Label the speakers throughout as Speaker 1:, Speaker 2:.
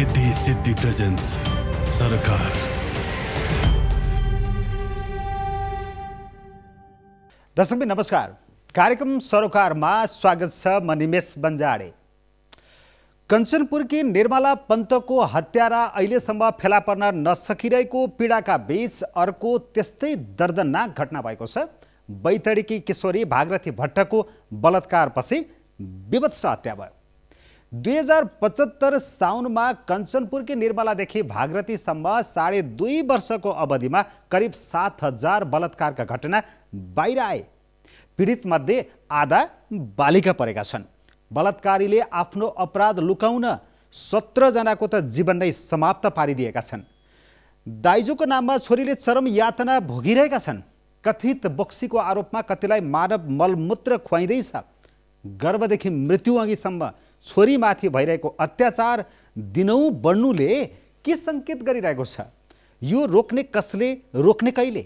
Speaker 1: रिद्धि सिद्धि presence सरकार दर्शकबिन नमस्कार कार्यक्रम सरोकारमा स्वागत छ म निमेश बन्जाडे कञ्चनपुरकी निर्मला पन्तको हत्यारा अहिलेसम्म फेला पर्न नसकिरहेको पीडाका बीच अर्को त्यस्तै दर्दनाक घटना भएको छ बैतडीकी किशोरी भागरथी भट्टको बलात्कारपछि विभत्स हत्या भयो दुई हजार पचहत्तर साउनमा कञ्चनपुरकी निर्मलादेखि भाग्रतीसम्म साढे दुई वर्षको अवधिमा करिब सात हजार बलात्कारका घटना बाहिर आए पीडितमध्ये आधा बालिका परेका छन् बलात्कारीले आफ्नो अपराध लुकाउन सत्रजनाको त जीवन नै समाप्त पारिदिएका छन् दाइजोको नाममा छोरीले चरम यातना भोगिरहेका छन् कथित बक्सीको आरोपमा कतिलाई मानव मलमूत्र खुवाइँदैछ गर्भदेखि मृत्युअघिसम्म छोरीमाथि भइरहेको अत्याचार दिनौ बढ्नुले के सङ्केत गरिरहेको छ यो रोक्ने कसले रोक्ने कहिले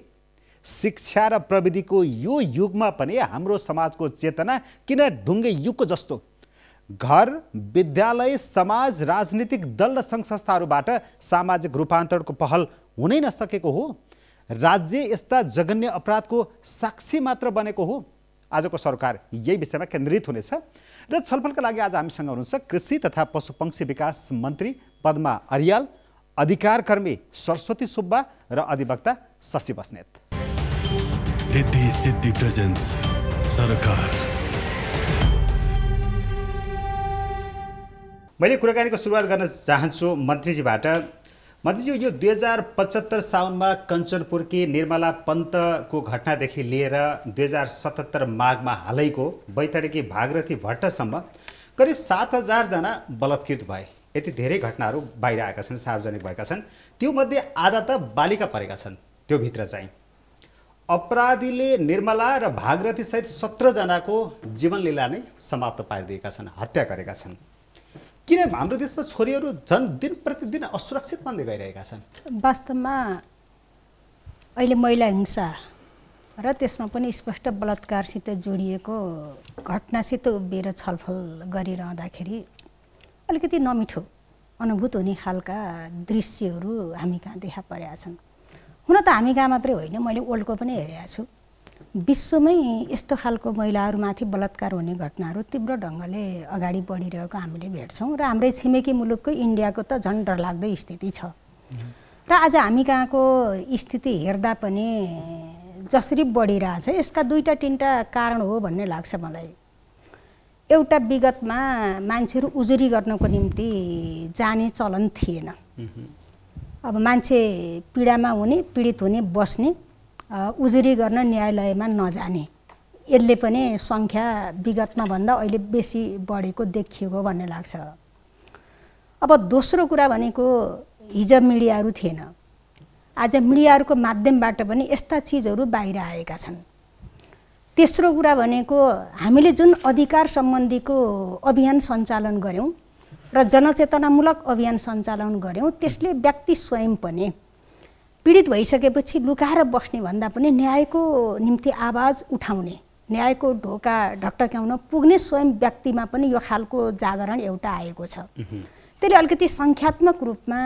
Speaker 1: शिक्षा र प्रविधिको यो युगमा पनि हाम्रो समाजको चेतना किन ढुङ्गे युगको जस्तो घर विद्यालय समाज राजनीतिक दल र सङ्घ संस्थाहरूबाट सामाजिक रूपान्तरणको पहल हुनै नसकेको हो राज्य यस्ता जघन्य अपराधको साक्षी मात्र बनेको हो आजको सरकार यही विषयमा केन्द्रित हुनेछ र छलफलका लागि आज हामीसँग हुनुहुन्छ कृषि तथा पशुपक्षी विकास मन्त्री पद्मा अरियाल अधिकार कर्मी सरस्वती सुब्बा र अधिवक्ता शशि बस्नेत सरकार मैले कुराकानीको सुरुवात गर्न चाहन्छु मन्त्रीजीबाट मन्त्रीज्यू यो दुई हजार पचहत्तर साउनमा कञ्चनपुरकी निर्मला पन्तको घटनादेखि लिएर दुई हजार सतहत्तर माघमा हालैको बैतडकी भागरथी भट्टसम्म करिब सात हजारजना बलात्कृत भए यति धेरै घटनाहरू बाहिर आएका छन् सार्वजनिक भएका छन् त्यो मध्ये आधा त बालिका परेका छन् त्योभित्र चाहिँ अपराधीले निर्मला र भागरथीसहित सत्रजनाको जीवनलीला नै समाप्त पारिदिएका छन् हत्या गरेका छन् किन हाम्रो देशमा छोरीहरू झन् दिन प्रतिदिन असुरक्षित बन्दै गइरहेका छन्
Speaker 2: वास्तवमा अहिले महिला हिंसा र त्यसमा पनि स्पष्ट बलात्कारसित जोडिएको घटनासित उभिएर छलफल गरिरहँदाखेरि अलिकति नमिठो अनुभूत हुने खालका दृश्यहरू हामी कहाँ देखा परेका छन् हुन त हामी कहाँ मात्रै होइन मैले वर्ल्डको पनि हेरेको छु विश्वमै यस्तो खालको महिलाहरूमाथि बलात्कार हुने घटनाहरू तीव्र ढङ्गले अगाडि बढिरहेको हामीले भेट्छौँ र हाम्रै छिमेकी मुलुकको इन्डियाको त झन् डरलाग्दो स्थिति छ र आज हामी कहाँको स्थिति हेर्दा पनि जसरी बढिरहेछ यसका दुईवटा तिनवटा कारण हो भन्ने लाग्छ मलाई एउटा विगतमा मान्छेहरू उजुरी गर्नको निम्ति जाने चलन थिएन अब मान्छे पीडामा हुने पीडित हुने बस्ने उजुरी गर्न न्यायालयमा नजाने यसले पनि सङ्ख्या विगतमा भन्दा अहिले बेसी बढेको देखिएको भन्ने लाग्छ अब दोस्रो कुरा भनेको हिजो मिडियाहरू थिएन आज मिडियाहरूको माध्यमबाट पनि यस्ता चिजहरू बाहिर आएका छन् तेस्रो कुरा भनेको हामीले जुन अधिकार सम्बन्धीको अभियान सञ्चालन गऱ्यौँ र जनचेतनामूलक अभियान सञ्चालन गऱ्यौँ त्यसले व्यक्ति स्वयं पनि पीडित भइसकेपछि लुकाएर बस्ने भन्दा पनि न्यायको निम्ति आवाज उठाउने न्यायको ढोका ढकटक्याउन पुग्ने स्वयं व्यक्तिमा पनि यो खालको जागरण एउटा आएको छ त्यसले अलिकति सङ्ख्यात्मक रूपमा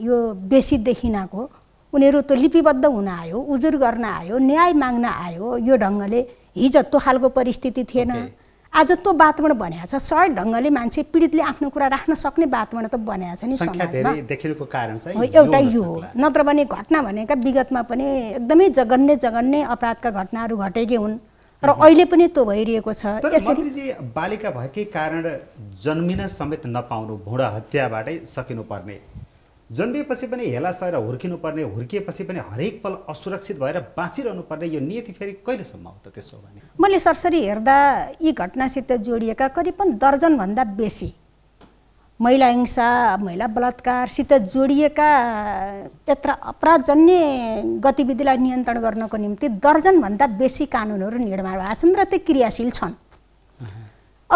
Speaker 2: यो बेसी देखिनाको उनीहरू त लिपिबद्ध हुन आयो उजुर गर्न आयो न्याय माग्न आयो यो ढङ्गले हिजो त्यो खालको परिस्थिति थिएन okay. आज त्यो वातावरण बनाएको छ सरल ढङ्गले मान्छे पीडितले आफ्नो कुरा राख्न सक्ने वातावरण त बनाएको छ नि
Speaker 1: समाजमा हो एउटा यो हो
Speaker 2: नत्र भने घटना भनेका विगतमा पनि एकदमै जगन्ने जगन्ने अपराधका घटनाहरू घटेकै हुन् र अहिले पनि त्यो भइरहेको छ यसरी
Speaker 1: बालिका भएकै कारण जन्मिन समेत नपाउनु भुँडा हत्याबाटै सकिनुपर्ने जन्मिएपछि पनि हेला हुर्किनु हुर्किनुपर्ने हुर्किएपछि पनि हरेक पल असुरक्षित भएर बाँचिरहनु पर्ने यो नियति फेरि कहिलेसम्म हो त त्यसो भने
Speaker 2: मैले सरसरी हेर्दा यी घटनासित जोडिएका करिबन दर्जनभन्दा बेसी महिला हिंसा महिला बलात्कारसित जोडिएका यत्र अपराधजन्य गतिविधिलाई नियन्त्रण गर्नको निम्ति दर्जनभन्दा बेसी कानुनहरू निर्माण भएका छन् र त्यो क्रियाशील छन्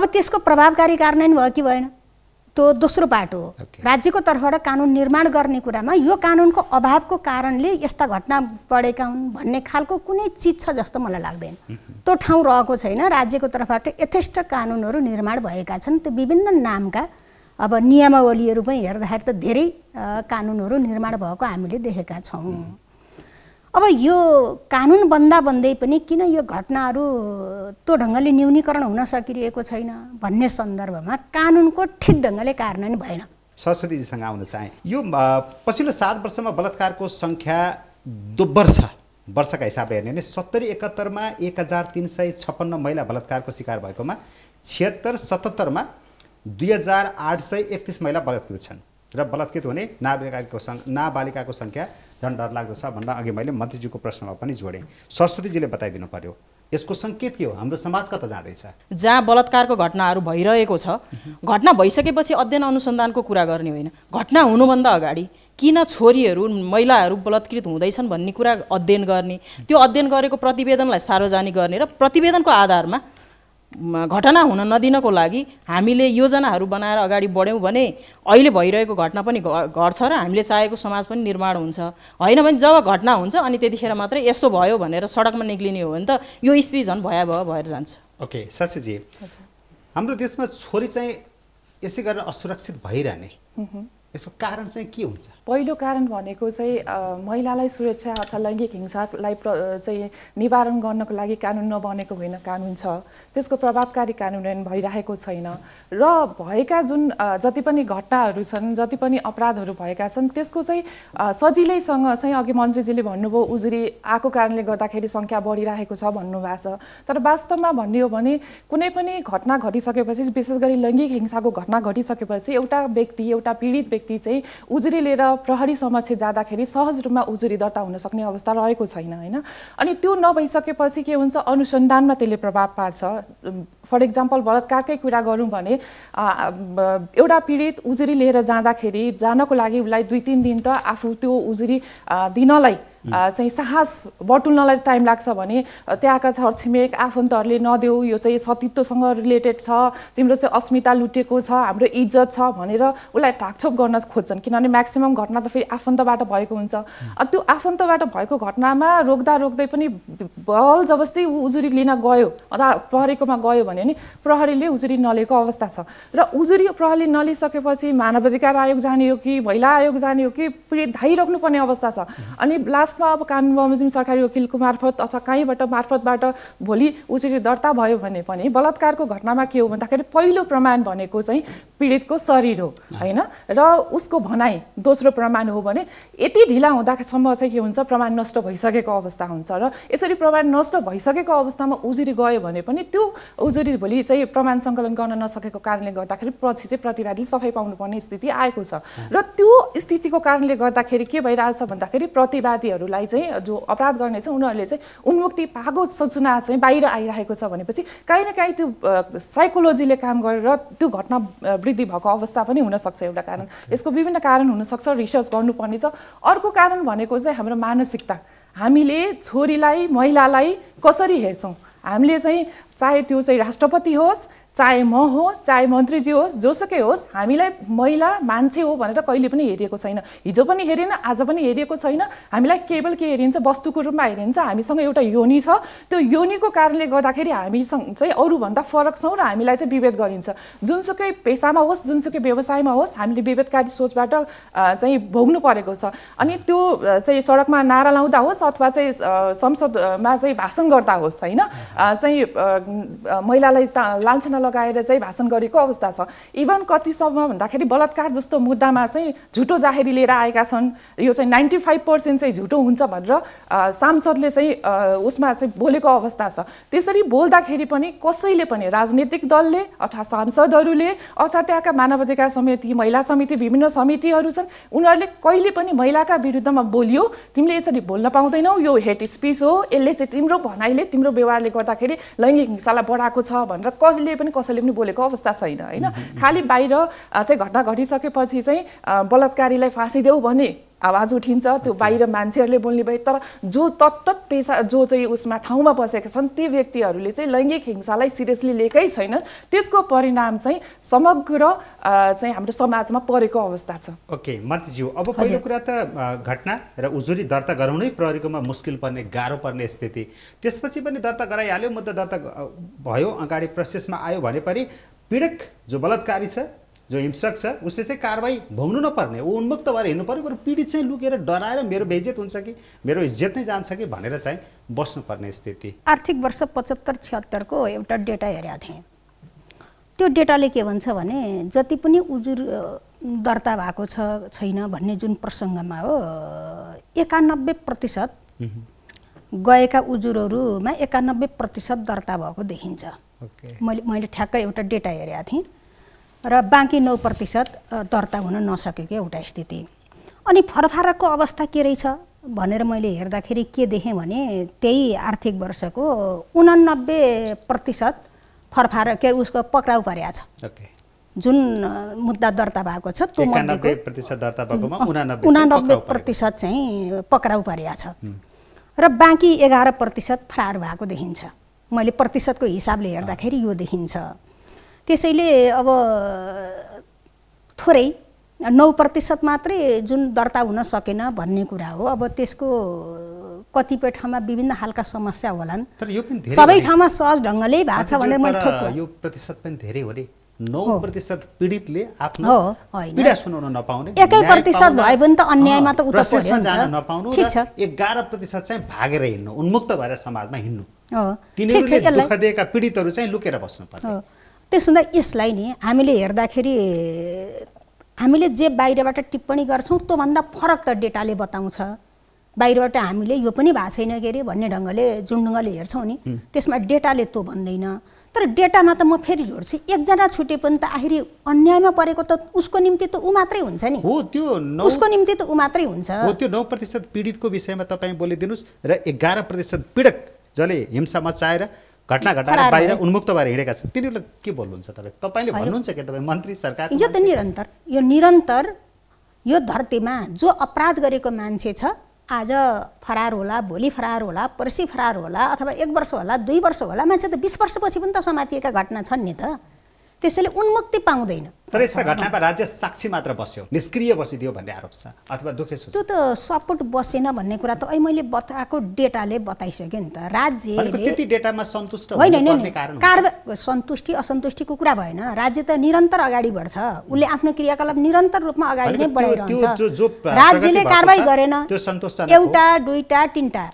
Speaker 2: अब त्यसको प्रभावकारी कार्यान्वयन भयो कि भएन त्यो दोस्रो बाटो हो राज्यको तर्फबाट कानुन निर्माण गर्ने कुरामा यो कानुनको अभावको कारणले यस्ता घटना बढेका हुन् भन्ने खालको कुनै चिज छ जस्तो मलाई लाग्दैन त्यो ठाउँ रहेको छैन राज्यको तर्फबाट यथेष्ट कानुनहरू निर्माण भएका छन् त्यो विभिन्न नामका अब नियमावलीहरू पनि हेर्दाखेरि त धेरै कानुनहरू निर्माण भएको हामीले देखेका छौँ अब यो कानुन बन्दा बन्दै पनि किन यो घटनाहरू त्यो ढङ्गले न्यूनीकरण हुन सकिरहेको छैन भन्ने सन्दर्भमा कानुनको ठिक ढङ्गले कारण भएन
Speaker 1: सरस्वतीजीसँग आउन चाहे यो पछिल्लो सात वर्षमा बलात्कारको सङ्ख्या दोब्बर छ वर्षका हिसाबले हेर्ने भने सत्तरी एकात्तरमा एक हजार तिन सय छप्पन्न महिला बलात्कारको शिकार भएकोमा छिहत्तर सतहत्तरमा दुई हजार आठ सय एकतिस महिला बलात्कृत छन् र बलात्कृत हुने नाबालिकाको सङ नाबालिकाको सङ्ख्या झन् डर लाग्दो छ भन्दा अघि मैले मन्त्रीजीको प्रश्नमा पनि जोडेँ सरस्वतीजीले बताइदिनु पर्यो यसको सङ्केत के हो हाम्रो समाज कता जाँदैछ
Speaker 3: जहाँ बलात्कारको घटनाहरू भइरहेको छ घटना भइसकेपछि अध्ययन अनुसन्धानको कुरा गर्ने होइन घटना हुनुभन्दा अगाडि किन छोरीहरू महिलाहरू बलात्कृत हुँदैछन् भन्ने कुरा अध्ययन गर्ने त्यो अध्ययन गरेको प्रतिवेदनलाई सार्वजनिक गर्ने र प्रतिवेदनको आधारमा घटना हुन नदिनको लागि हामीले योजनाहरू बनाएर अगाडि बढ्यौँ भने अहिले भइरहेको घटना पनि घट्छ र हामीले चाहेको समाज पनि निर्माण हुन्छ होइन भने जब घटना हुन्छ अनि त्यतिखेर मात्रै यसो भयो भनेर सडकमा निक्लिने हो भने त
Speaker 1: यो स्थिति झन् भयावह भएर जान्छ ओके सासीजी हाम्रो देशमा छोरी चाहिँ यसै गरेर असुरक्षित भइरहने यसको कारण चाहिँ के हुन्छ
Speaker 4: पहिलो कारण भनेको चाहिँ महिलालाई सुरक्षा अथवा लैङ्गिक हिंसालाई प्र चाहिँ निवारण गर्नको लागि कानुन नबनेको होइन कानुन छ त्यसको प्रभावकारी कानुन भइरहेको छैन र भएका जुन जति पनि घटनाहरू छन् जति पनि अपराधहरू भएका छन् त्यसको चाहिँ सजिलैसँग चाहिँ अघि मन्त्रीजीले भन्नुभयो उजुरी आएको कारणले गर्दाखेरि सङ्ख्या बढिरहेको छ भन्नुभएको छ तर वास्तवमा भन्ने हो भने कुनै पनि घटना घटिसकेपछि विशेष गरी लैङ्गिक हिंसाको घटना घटिसकेपछि एउटा व्यक्ति एउटा पीडित व्यक्ति चाहिँ उजुरी लिएर प्रहरी समक्ष जाँदाखेरि सहज रूपमा उजुरी दर्ता हुन सक्ने अवस्था रहेको छैन होइन अनि त्यो नभइसकेपछि के हुन्छ अनुसन्धानमा त्यसले प्रभाव पार्छ फर इक्जाम्पल बलात्कारकै कुरा गरौँ भने एउटा पीडित उजुरी लिएर जाँदाखेरि जानको लागि उसलाई दुई तिन दिन त आफू त्यो उजुरी दिनलाई चाहिँ साहस बटुल्नलाई टाइम लाग्छ भने त्यहाँका छरछिमेक आफन्तहरूले नदेऊ यो चाहिँ सतीत्वसँग रिलेटेड छ तिम्रो चाहिँ अस्मिता लुटेको छ हाम्रो इज्जत छ भनेर उसलाई ढाकछोप गर्न खोज्छन् किनभने म्याक्सिमम् घटना त फेरि आफन्तबाट भएको हुन्छ त्यो आफन्तबाट भएको घटनामा रोक्दा रोक्दै पनि बल जबस्तै ऊ उजुरी लिन गयो अथवा प्रहरीकोमा गयो भने नि प्रहरीले उजुरी नलिएको अवस्था छ र उजुरी प्रहरीले नलिसकेपछि मानवाधिकार आयोग जाने हो कि महिला आयोग जाने हो कि पीडित धाइराख्नुपर्ने अवस्था छ अनि लास्ट खासमा अब कानुन बमोजिम सरकारी वकिलको मार्फत अथवा कहीँबाट मार्फतबाट भोलि उजुरी दर्ता भयो भने पनि बलात्कारको घटनामा के हो भन्दाखेरि पहिलो प्रमाण भनेको चाहिँ पीडितको शरीर हो होइन र उसको भनाइ दोस्रो प्रमाण हो भने यति ढिला हुँदासम्म चाहिँ के हुन्छ प्रमाण नष्ट भइसकेको अवस्था हुन्छ र यसरी प्रमाण नष्ट भइसकेको अवस्थामा उजुरी गयो भने पनि त्यो उजुरी भोलि चाहिँ प्रमाण सङ्कलन गर्न नसकेको कारणले गर्दाखेरि पछि चाहिँ प्रतिवादीले सफाइ पाउनुपर्ने स्थिति आएको छ र त्यो स्थितिको कारणले गर्दाखेरि के भइरहेछ भन्दाखेरि प्रतिवादी व्यक्तिहरूलाई चाहिँ जो अपराध गर्नेछ उनीहरूले चाहिँ उन्मुक्ति पाएको सूचना चाहिँ बाहिर आइरहेको छ भनेपछि काहीँ न काहीँ त्यो साइकोलोजीले काम गरेर त्यो घटना वृद्धि भएको अवस्था पनि हुनसक्छ एउटा कारण यसको विभिन्न कारण हुनसक्छ रिसर्च गर्नुपर्नेछ अर्को कारण भनेको चाहिँ हाम्रो मानसिकता हामीले छोरीलाई महिलालाई कसरी हेर्छौँ हामीले चाहिँ चाहे त्यो चाहिँ राष्ट्रपति होस् चाहे म होस् चाहे मन्त्रीजी होस् जोसुकै होस् हामीलाई महिला मान्छे हो भनेर कहिले पनि हेरिएको छैन हिजो पनि हेरेन आज पनि हेरिएको छैन हामीलाई केवल के हेरिन्छ वस्तुको रूपमा हेरिन्छ हामीसँग एउटा योनी छ त्यो योनीको कारणले गर्दाखेरि हामीसँग चाहिँ अरूभन्दा फरक छौँ र हामीलाई चाहिँ विभेद गरिन्छ जुनसुकै पेसामा होस् जुनसुकै व्यवसायमा होस् हामीले विभेदकारी सोचबाट चाहिँ भोग्नु परेको छ अनि त्यो चाहिँ सडकमा नारा लाउँदा होस् अथवा चाहिँ संसदमा चाहिँ भाषण गर्दा होस् होइन चाहिँ महिलालाई लान्छ लगाएर चाहिँ भाषण गरेको अवस्था छ इभन कतिसम्म भन्दाखेरि बलात्कार जस्तो मुद्दामा चाहिँ झुटो जाहेरी लिएर आएका छन् यो चाहिँ नाइन्टी फाइभ पर्सेन्ट चाहिँ झुटो हुन्छ भनेर सांसदले चाहिँ उसमा चाहिँ बोलेको अवस्था छ त्यसरी बोल्दाखेरि पनि कसैले पनि राजनीतिक दलले अथवा सांसदहरूले अथवा त्यहाँका मानवाधिकार समिति महिला समिति विभिन्न समितिहरू छन् उनीहरूले कहिले पनि महिलाका विरुद्धमा बोलियो तिमीले यसरी बोल्न पाउँदैनौ यो हेट स्पिच हो यसले चाहिँ तिम्रो भनाइले तिम्रो व्यवहारले गर्दाखेरि लैङ्गिक हिंसालाई बढाएको छ भनेर कसले पनि कसैले पनि बोलेको अवस्था छैन होइन खालि बाहिर चाहिँ घटना घटिसकेपछि चाहिँ बलात्कारीलाई फाँसी देऊ भने आवाज उठिन्छ त्यो बाहिर मान्छेहरूले बोल्ने भयो तर जो तत्त पेसा जो चाहिँ उसमा ठाउँमा बसेका छन् ती व्यक्तिहरूले चाहिँ लैङ्गिक हिंसालाई सिरियसली लिएकै छैन त्यसको परिणाम चाहिँ समग्र चाहिँ हाम्रो समाजमा परेको अवस्था छ
Speaker 1: ओके मतज्यू अब पहिलो कुरा त घटना र उजुरी दर्ता गराउनै प्रहरीकोमा मुस्किल पर्ने गाह्रो पर्ने स्थिति त्यसपछि पनि दर्ता गराइहाल्यो मुद्दा दर्ता भयो अगाडि प्रोसेसमा आयो भने पनि पीडक जो बलात्कारी छ जो हिंसक छ उसले चाहिँ कारवाही भोग्नु नपर्ने ऊ उन्मुक्त भएर हिँड्नु पऱ्यो बरु पीडित चाहिँ लुकेर डराएर मेरो बेजेत हुन्छ कि मेरो इज्जत नै जान्छ कि भनेर चाहिँ बस्नुपर्ने
Speaker 2: स्थिति आर्थिक वर्ष पचहत्तर छिहत्तरको एउटा डेटा हेरेका थिएँ त्यो डेटाले के भन्छ भने जति पनि उजुर दर्ता भएको छ छैन भन्ने जुन प्रसङ्गमा हो एकानब्बे प्रतिशत गएका उजुरहरूमा एकानब्बे प्रतिशत दर्ता भएको देखिन्छ मैले मैले ठ्याक्कै एउटा डेटा हेरेको थिएँ र बाँकी नौ प्रतिशत दर्ता हुन नसकेको एउटा स्थिति अनि फरफारकको अवस्था के रहेछ भनेर मैले हेर्दाखेरि के देखेँ भने त्यही आर्थिक वर्षको उनानब्बे प्रतिशत फरफार के अरे उसको पक्राउ परेको छ जुन मुद्दा दर्ता भएको छ त्यो
Speaker 1: उनानब्बे प्रतिशत
Speaker 2: चाहिँ पक्राउ परेको छ र बाँकी एघार प्रतिशत फरार भएको देखिन्छ मैले प्रतिशतको हिसाबले हेर्दाखेरि यो देखिन्छ त्यसैले अब थोरै नौ प्रतिशत मात्रै जुन दर्ता हुन सकेन भन्ने कुरा हो अब त्यसको कतिपय ठाउँमा विभिन्न खालका समस्या होलान्
Speaker 1: तर यो पनि सबै ठाउँमा
Speaker 2: सहज ढङ्गले भएको छ भनेर मैले ठोक
Speaker 1: यो प्रतिशत पनि धेरै हो नि नौ प्रतिशत पीडितले आफ्नो पीडा सुनाउन नपाउने एकै प्रतिशत भए पनि त अन्यायमा त उत्तर जान नपाउनु ठिक छ एघार प्रतिशत चाहिँ भागेर हिँड्नु उन्मुक्त भएर समाजमा हिँड्नु
Speaker 2: तिनीहरूले दुःख
Speaker 1: दिएका पीडितहरू चाहिँ लुकेर बस्नु पर्छ
Speaker 2: त्यसो हुँदा यसलाई नि हामीले हेर्दाखेरि हामीले जे बाहिरबाट टिप्पणी गर्छौँ त्योभन्दा फरक त डेटाले बताउँछ बाहिरबाट हामीले यो पनि भएको छैन के अरे भन्ने ढङ्गले जुन ढङ्गले हेर्छौँ नि त्यसमा डेटाले त्यो भन्दैन तर डेटामा त म फेरि जोड्छु एकजना छुटे पनि त आखिरी अन्यायमा परेको त उसको निम्ति त ऊ मात्रै हुन्छ नि हो त्यो उसको निम्ति त ऊ मात्रै हुन्छ हो
Speaker 1: त्यो नौ प्रतिशत पीडितको विषयमा तपाईँ बोलिदिनुहोस् र एघार प्रतिशत पीडक जसले हिंसा मचाएर घटना घटाएर बाहिर उन्मुक्त भएर हिँडेका छन् तिनीहरूलाई के बोल्नुहुन्छ तपाईँ तपाईँले भन्नुहुन्छ कि तपाईँ मन्त्री सरकार यो त
Speaker 2: निरन्तर यो निरन्तर यो धरतीमा जो अपराध गरेको मान्छे छ आज फरार होला भोलि फरार होला पर्सि फरार होला अथवा एक वर्ष होला दुई वर्ष होला मान्छे त बिस वर्षपछि पनि त समातिएका घटना छन् नि त त्यसैले उन्मुक्ति पाउँदैन तर यसमा घटनामा
Speaker 1: राज्य साक्षी मात्र बस्यो निष्क्रिय बसिदियो भन्ने आरोप छ अथवा दुखे
Speaker 2: त्यो त सपोर्ट बसेन भन्ने कुरा त अहिले मैले बताएको डेटाले बताइसकेँ नि त राज्यले त्यति
Speaker 1: डेटामा सन्तुष्ट होइन
Speaker 2: सन्तुष्टि असन्तुष्टिको कुरा भएन राज्य त निरन्तर अगाडि बढ्छ उसले आफ्नो क्रियाकलाप निरन्तर रूपमा अगाडि नै बढाइरहन्छ राज्यले कारवाही गरेन
Speaker 1: एउटा
Speaker 2: दुईवटा तिनवटा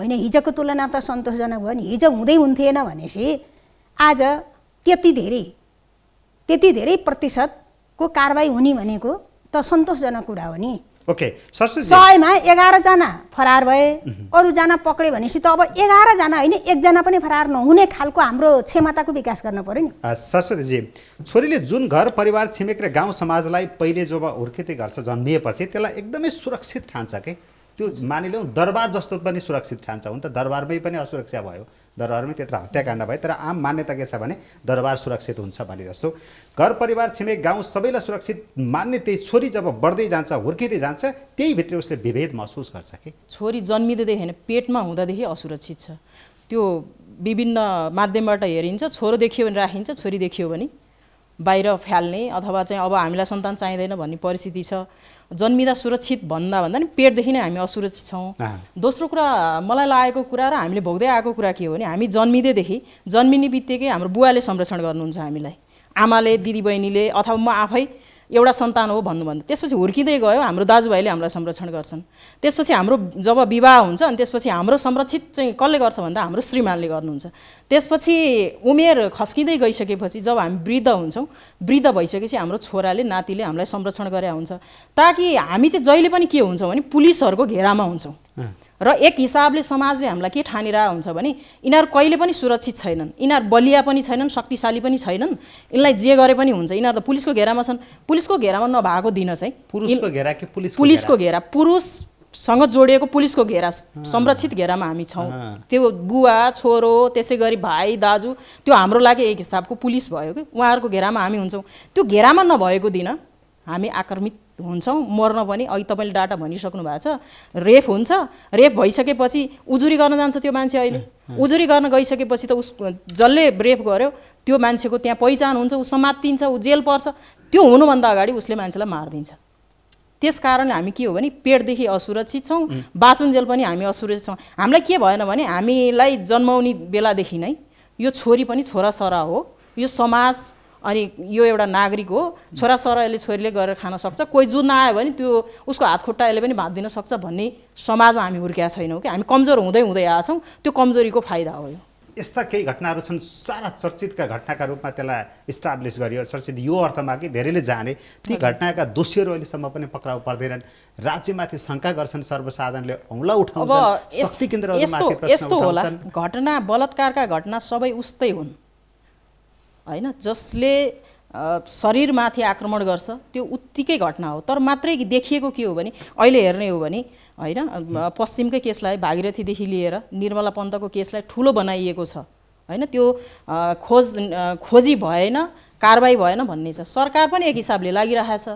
Speaker 2: होइन हिजोको तुलना त सन्तोषजनक भयो नि हिजो हुँदै हुन्थेन भनेपछि आज त्यति धेरै त्यति धेरै प्रतिशतको कारवाही हुने भनेको त सन्तोषजनक कुरा हो नि
Speaker 1: ओके सयमा
Speaker 2: एघारजना फरार भए अरूजना पक्रे भनेपछि त अब एघारजना होइन एकजना पनि फरार नहुने खालको हाम्रो क्षमताको विकास गर्न पऱ्यो
Speaker 1: नि सरस्वतीजी छोरीले जुन घर परिवार छिमेक र गाउँ समाजलाई पहिले जब हुर्केते गर्छ जन्मिएपछि त्यसलाई एकदमै सुरक्षित ठान्छ के त्यो मानिलिउँ दरबार जस्तो पनि सुरक्षित ठान्छ हुन त दरबारमै पनि असुरक्षा भयो दरबारमै त्यत्र हत्याकाण्ड भयो तर आम मान्यता के छ भने दरबार सुरक्षित हुन्छ भने जस्तो घर परिवार छिमेक गाउँ सबैलाई सुरक्षित मान्ने त्यही छोरी जब बढ्दै जान्छ हुर्किँदै जान्छ त्यही भित्र उसले विभेद महसुस गर्छ कि
Speaker 3: छोरी जन्मिँदैदेखि होइन पेटमा हुँदादेखि असुरक्षित छ त्यो विभिन्न माध्यमबाट हेरिन्छ छोरो देखियो भने राखिन्छ छोरी देखियो भने बाहिर फ्याल्ने अथवा चाहिँ अब हामीलाई सन्तान चाहिँदैन भन्ने परिस्थिति छ जन्मिँदा सुरक्षित भन्दा भन्दा नि पेटदेखि नै हामी असुरक्षित छौँ दोस्रो कुरा मलाई लागेको कुरा र हामीले भोग्दै आएको कुरा के हो भने हामी जन्मिँदैदेखि जन्मिने बित्तिकै हाम्रो बुवाले संरक्षण गर्नुहुन्छ हामीलाई आमाले दिदीबहिनीले अथवा म आफै एउटा सन्तान हो भन्नुभन्दा त्यसपछि हुर्किँदै गयो हाम्रो दाजुभाइले हामीलाई संरक्षण गर्छन् त्यसपछि हाम्रो जब विवाह हुन्छ अनि त्यसपछि हाम्रो संरक्षित चाहिँ कसले गर्छ भन्दा हाम्रो श्रीमानले गर्नुहुन्छ त्यसपछि उमेर खस्किँदै गइसकेपछि जब हामी वृद्ध हुन्छौँ वृद्ध भइसकेपछि हाम्रो छोराले नातिले हामीलाई संरक्षण गरे हुन्छ ताकि हामी चाहिँ जहिले पनि के हुन्छौँ भने पुलिसहरूको घेरामा हुन्छौँ र एक हिसाबले समाजले हामीलाई के ठानिरहेको हुन्छ भने यिनीहरू कहिले पनि सुरक्षित छैनन् यिनीहरू बलिया पनि छैनन् शक्तिशाली पनि छैनन् यिनलाई जे गरे पनि हुन्छ यिनीहरू त पुलिसको घेरामा छन् पुलिसको घेरामा नभएको दिन चाहिँ पुलिसको घेरा के पुलिस पुलिसको घेरा पुरुषसँग जोडिएको पुलिसको घेरा संरक्षित घेरामा हामी छौँ त्यो बुवा छोरो त्यसै गरी भाइ दाजु त्यो हाम्रो लागि एक हिसाबको पुलिस भयो कि उहाँहरूको घेरामा हामी हुन्छौँ त्यो घेरामा नभएको दिन हामी आक्रमित हुन्छौँ मर्न पनि अघि तपाईँले डाटा भनिसक्नु भएको छ रेप हुन्छ रेप भइसकेपछि उजुरी गर्न जान्छ त्यो मान्छे अहिले उजुरी गर्न गइसकेपछि त उस जसले रेप गर्यो त्यो मान्छेको त्यहाँ पहिचान हुन्छ ऊ समातिन्छ ऊ जेल पर्छ त्यो हुनुभन्दा अगाडि उसले मान्छेलाई मारिदिन्छ त्यस कारण हामी के हो भने पेटदेखि असुरक्षित छौँ बाचुन्जेल पनि हामी असुरक्षित छौँ हामीलाई के भएन भने हामीलाई जन्माउने बेलादेखि नै यो छोरी पनि छोरा सरा हो यो समाज अनि यो एउटा नागरिक हो छोरा यसले छोरीले गरेर खान सक्छ कोही जुन आयो भने त्यो उसको हात खुट्टा यसले पनि दिन सक्छ भन्ने समाजमा हामी हुर्किया छैनौँ कि हामी कमजोर हुँदै हुँदै आएको छौँ त्यो कमजोरीको फाइदा हो यो
Speaker 1: यस्ता केही घटनाहरू छन् सारा चर्चितका घटनाका रूपमा त्यसलाई इस्टाब्लिस गरियो चर्चित यो अर्थमा कि धेरैले जाने ती घटनाका दोषीहरू अहिलेसम्म पनि पक्राउ पर्दैनन् राज्यमाथि शङ्का गर्छन् सर्वसाधारणले औँला उठाउँछ शक्ति केन्द्र यस्तो होला
Speaker 3: घटना बलात्कारका घटना सबै उस्तै हुन् होइन जसले शरीरमाथि आक्रमण गर्छ त्यो उत्तिकै घटना हो तर मात्रै देखिएको के हो भने अहिले हेर्ने हो भने होइन पश्चिमकै केसलाई भागीरथीदेखि लिएर निर्मला पन्तको केसलाई ठुलो बनाइएको छ होइन त्यो खोज खोजी भएन कारवाही भएन भन्ने छ सरकार पनि एक हिसाबले लागिरहेछ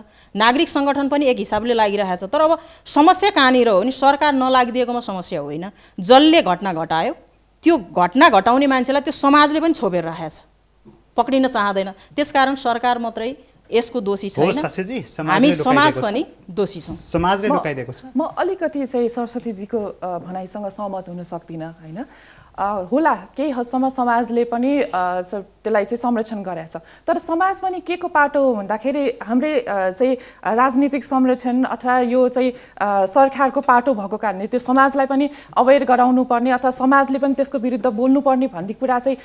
Speaker 3: नागरिक सङ्गठन पनि एक हिसाबले लागिरहेछ तर अब समस्या कहाँनिर हो भने सरकार नलागिदिएकोमा समस्या होइन जसले घटना घटायो त्यो घटना घटाउने मान्छेलाई त्यो समाजले पनि छोपेर छ पक्रिन चाहँदैन त्यसकारण
Speaker 4: सरकार मात्रै यसको दोषी
Speaker 1: छैन हामी समाज पनि दोषी छौँ समाजले
Speaker 4: म अलिकति चाहिँ सरस्वतीजीको भनाइसँग सहमत हुन सक्दिनँ होइन होला केही हदसम्म समाजले पनि त्यसलाई चाहिँ संरक्षण गरेको छ तर समाज पनि के को पाटो हो भन्दाखेरि हाम्रै चाहिँ राजनीतिक संरक्षण अथवा यो चाहिँ सरकारको पाटो भएको कारणले त्यो समाजलाई पनि अवेर गराउनु पर्ने अथवा समाजले पनि त्यसको विरुद्ध बोल्नुपर्ने भन्ने कुरा चाहिँ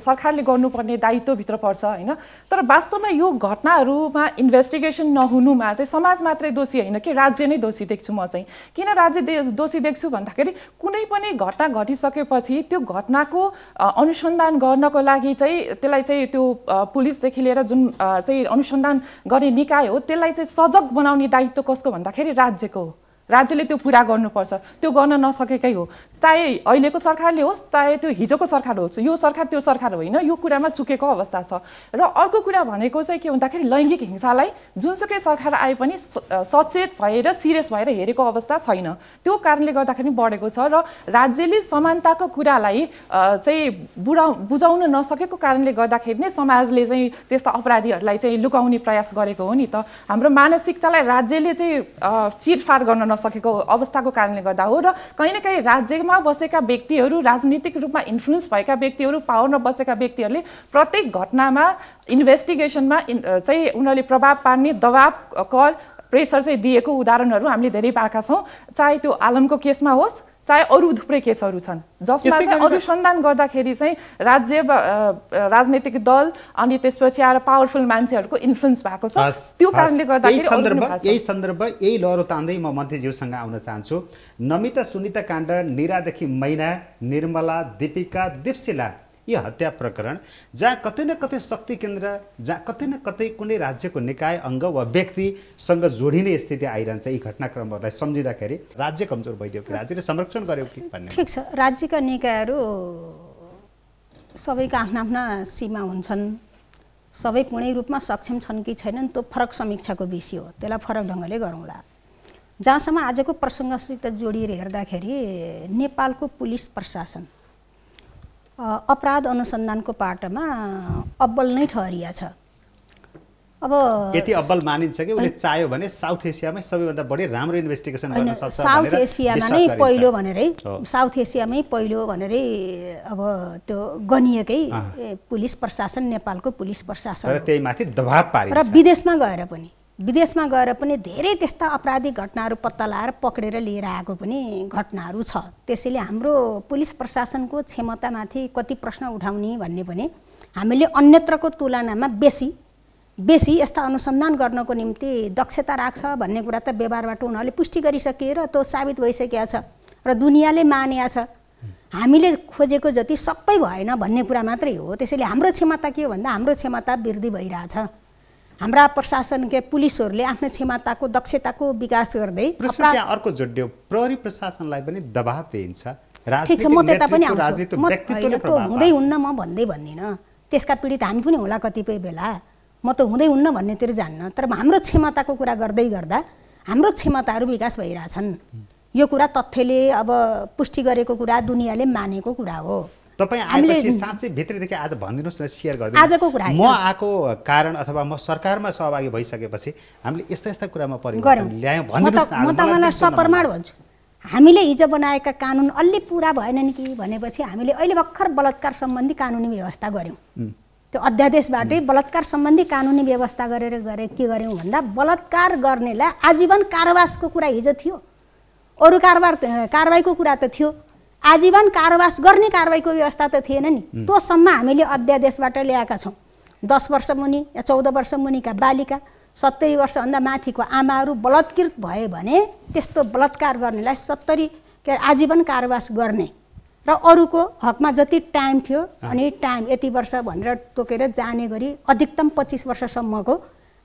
Speaker 4: सरकारले गर्नुपर्ने दायित्वभित्र पर्छ होइन तर वास्तवमा यो घटनाहरूमा इन्भेस्टिगेसन नहुनुमा चाहिँ समाज मात्रै दोषी होइन कि राज्य नै दोषी देख्छु म चाहिँ किन राज्य दोषी देख्छु भन्दाखेरि कुनै पनि घटना घटिसकेपछि गरेपछि त्यो घटनाको अनुसन्धान गर्नको लागि चाहिँ त्यसलाई चाहिँ त्यो पुलिसदेखि लिएर जुन चाहिँ अनुसन्धान गर्ने निकाय हो त्यसलाई चाहिँ सजग बनाउने दायित्व कसको भन्दाखेरि राज्यको हो राज्यले त्यो पुरा गर्नुपर्छ त्यो गर्न नसकेकै हो चाहे अहिलेको सरकारले होस् चाहे त्यो हिजोको सरकार होस् यो सरकार त्यो सरकार होइन यो कुरामा चुकेको अवस्था छ र अर्को कुरा भनेको चाहिँ के भन्दाखेरि लैङ्गिक हिंसालाई जुनसुकै सरकार आए पनि सचेत भएर सिरियस भएर हेरेको अवस्था छैन त्यो कारणले गर्दाखेरि बढेको छ र राज्यले समानताको कुरालाई चाहिँ बुढा बुझाउन नसकेको कारणले गर्दाखेरि नै समाजले चाहिँ त्यस्ता अपराधीहरूलाई चाहिँ लुकाउने प्रयास गरेको हो नि त हाम्रो मानसिकतालाई राज्यले चाहिँ चिरफार गर्न नसकेको अवस्थाको कारणले गर्दा हो र कहीँ न कहीँ राज्यमा बसेका व्यक्तिहरू राजनीतिक रूपमा इन्फ्लुएन्स भएका व्यक्तिहरू पावरमा बसेका व्यक्तिहरूले प्रत्येक घटनामा इन्भेस्टिगेसनमा चाहिँ उनीहरूले प्रभाव पार्ने दबाब कर प्रेसर चाहिँ दिएको उदाहरणहरू हामीले धेरै पाएका छौँ चाहे त्यो आलमको केसमा होस् चाहे अरू थुप्रै केसहरू छन् जसमा चाहिँ अनुसन्धान गर्दाखेरि चाहिँ राज्य राजनैतिक दल अनि त्यसपछि आएर पावरफुल मान्छेहरूको इन्फ्लुएन्स भएको छ त्यो कारणले गर्दाखेरि सन्दर्भ यही
Speaker 1: सन्दर्भ यही लहरो तान्दै म मन्त्रीज्यूसँग आउन चाहन्छु नमिता सुनिता काण्ड निरादेखि मैना निर्मला दिपिका दिप्सिला यी हत्या प्रकरण जहाँ कतै न कतै शक्ति केन्द्र जहाँ कतै न कतै कुनै राज्यको निकाय अङ्ग वा व्यक्तिसँग जोडिने स्थिति आइरहन्छ यी घटनाक्रमहरूलाई सम्झिँदाखेरि राज्य कमजोर भइदियो कि राज्यले संरक्षण गर्यो कि भन्ने ठिक
Speaker 2: छ राज्यका निकायहरू सबैका आफ्ना आफ्ना सीमा हुन्छन् सबै कुनै रूपमा सक्षम छन् कि छैनन् त्यो फरक समीक्षाको विषय हो त्यसलाई फरक ढङ्गले गरौँला जहाँसम्म आजको प्रसङ्गसित जोडिएर हेर्दाखेरि नेपालको पुलिस प्रशासन अपराध अनुसन्धानको पाटोमा अब्बल नै ठहरिया छ अब यति
Speaker 1: अब्बल मानिन्छ कि उसले चाह्यो भने साउथ एसियामै सबैभन्दा बढी राम्रो इन्भेस्टिगेसन गर्न सक्छ साउथ एसियामा नै पहिलो
Speaker 2: भनेरै साउथ एसियामै पहिलो भनेरै अब त्यो गनिएकै पुलिस प्रशासन नेपालको पुलिस प्रशासन
Speaker 1: त्यही माथि दबाब पारे र
Speaker 2: विदेशमा गएर पनि विदेशमा गएर पनि धेरै त्यस्ता अपराधिक घटनाहरू पत्ता लगाएर पक्रेर लिएर आएको पनि घटनाहरू छ त्यसैले हाम्रो पुलिस प्रशासनको क्षमतामाथि कति प्रश्न उठाउने भन्ने पनि हामीले अन्यत्रको तुलनामा बेसी बेसी यस्ता अनुसन्धान गर्नको निम्ति दक्षता राख्छ भन्ने कुरा त व्यवहारबाट उनीहरूले पुष्टि गरिसके र त्यो साबित भइसकेको छ र दुनियाँले मानेको छ हामीले खोजेको जति सबै भएन भन्ने कुरा मात्रै हो त्यसैले हाम्रो क्षमता के हो भन्दा हाम्रो क्षमता वृद्धि भइरहेछ हाम्रा प्रशासन के पुलिसहरूले आफ्नो क्षमताको दक्षताको विकास गर्दै
Speaker 1: अर्को जोडियो प्रहरी प्रशासनलाई पनि दबाब दिइन्छ ठिक छ म त्यता पनि आउँछु हुँदै
Speaker 2: हुन्न म भन्दै भन्दिनँ त्यसका पीडित हामी पनि होला कतिपय बेला म त हुँदै हुन्न भन्नेतिर जान्न तर हाम्रो क्षमताको कुरा गर्दै गर्दा हाम्रो क्षमताहरू विकास भइरहेछन् यो कुरा तथ्यले अब पुष्टि गरेको कुरा दुनियाँले मानेको कुरा हो
Speaker 1: तपाईँ आएपछि साँच्चै भित्रदेखि आज भनिदिनुहोस् न सेयर गरिदिनु आजको कुरा म आएको कारण अथवा म सरकारमा सहभागी भइसकेपछि हामीले यस्ता यस्ता कुरामा परिवर्तन ल्यायौँ भनिदिनुहोस् म तपाईँलाई सप्रमाण
Speaker 2: भन्छु हामीले हिजो बनाएका कानुन अलि पुरा भएनन् कि भनेपछि हामीले अहिले भर्खर बलात्कार सम्बन्धी कानुनी व्यवस्था गऱ्यौँ त्यो अध्यादेशबाटै बलात्कार सम्बन्धी कानुनी व्यवस्था गरेर गरे के गऱ्यौँ भन्दा बलात्कार गर्नेलाई आजीवन कारावासको कुरा हिजो थियो अरू कारबार कारवाहीको कुरा त थियो आजीवन कारोबास गर्ने कारवाहीको व्यवस्था त थिएन नि तोसम्म हामीले अध्यादेशबाट ल्याएका छौँ दस वर्ष मुनि या चौध वर्ष मुनिका बालिका सत्तरी वर्षभन्दा माथिको आमाहरू बलात्कृत भयो भने त्यस्तो बलात्कार गर्नेलाई सत्तरी के अरे आजीवन कारोबास गर्ने र अरूको हकमा जति टाइम थियो अनि टाइम यति वर्ष भनेर तोकेर जाने गरी अधिकतम पच्चिस वर्षसम्मको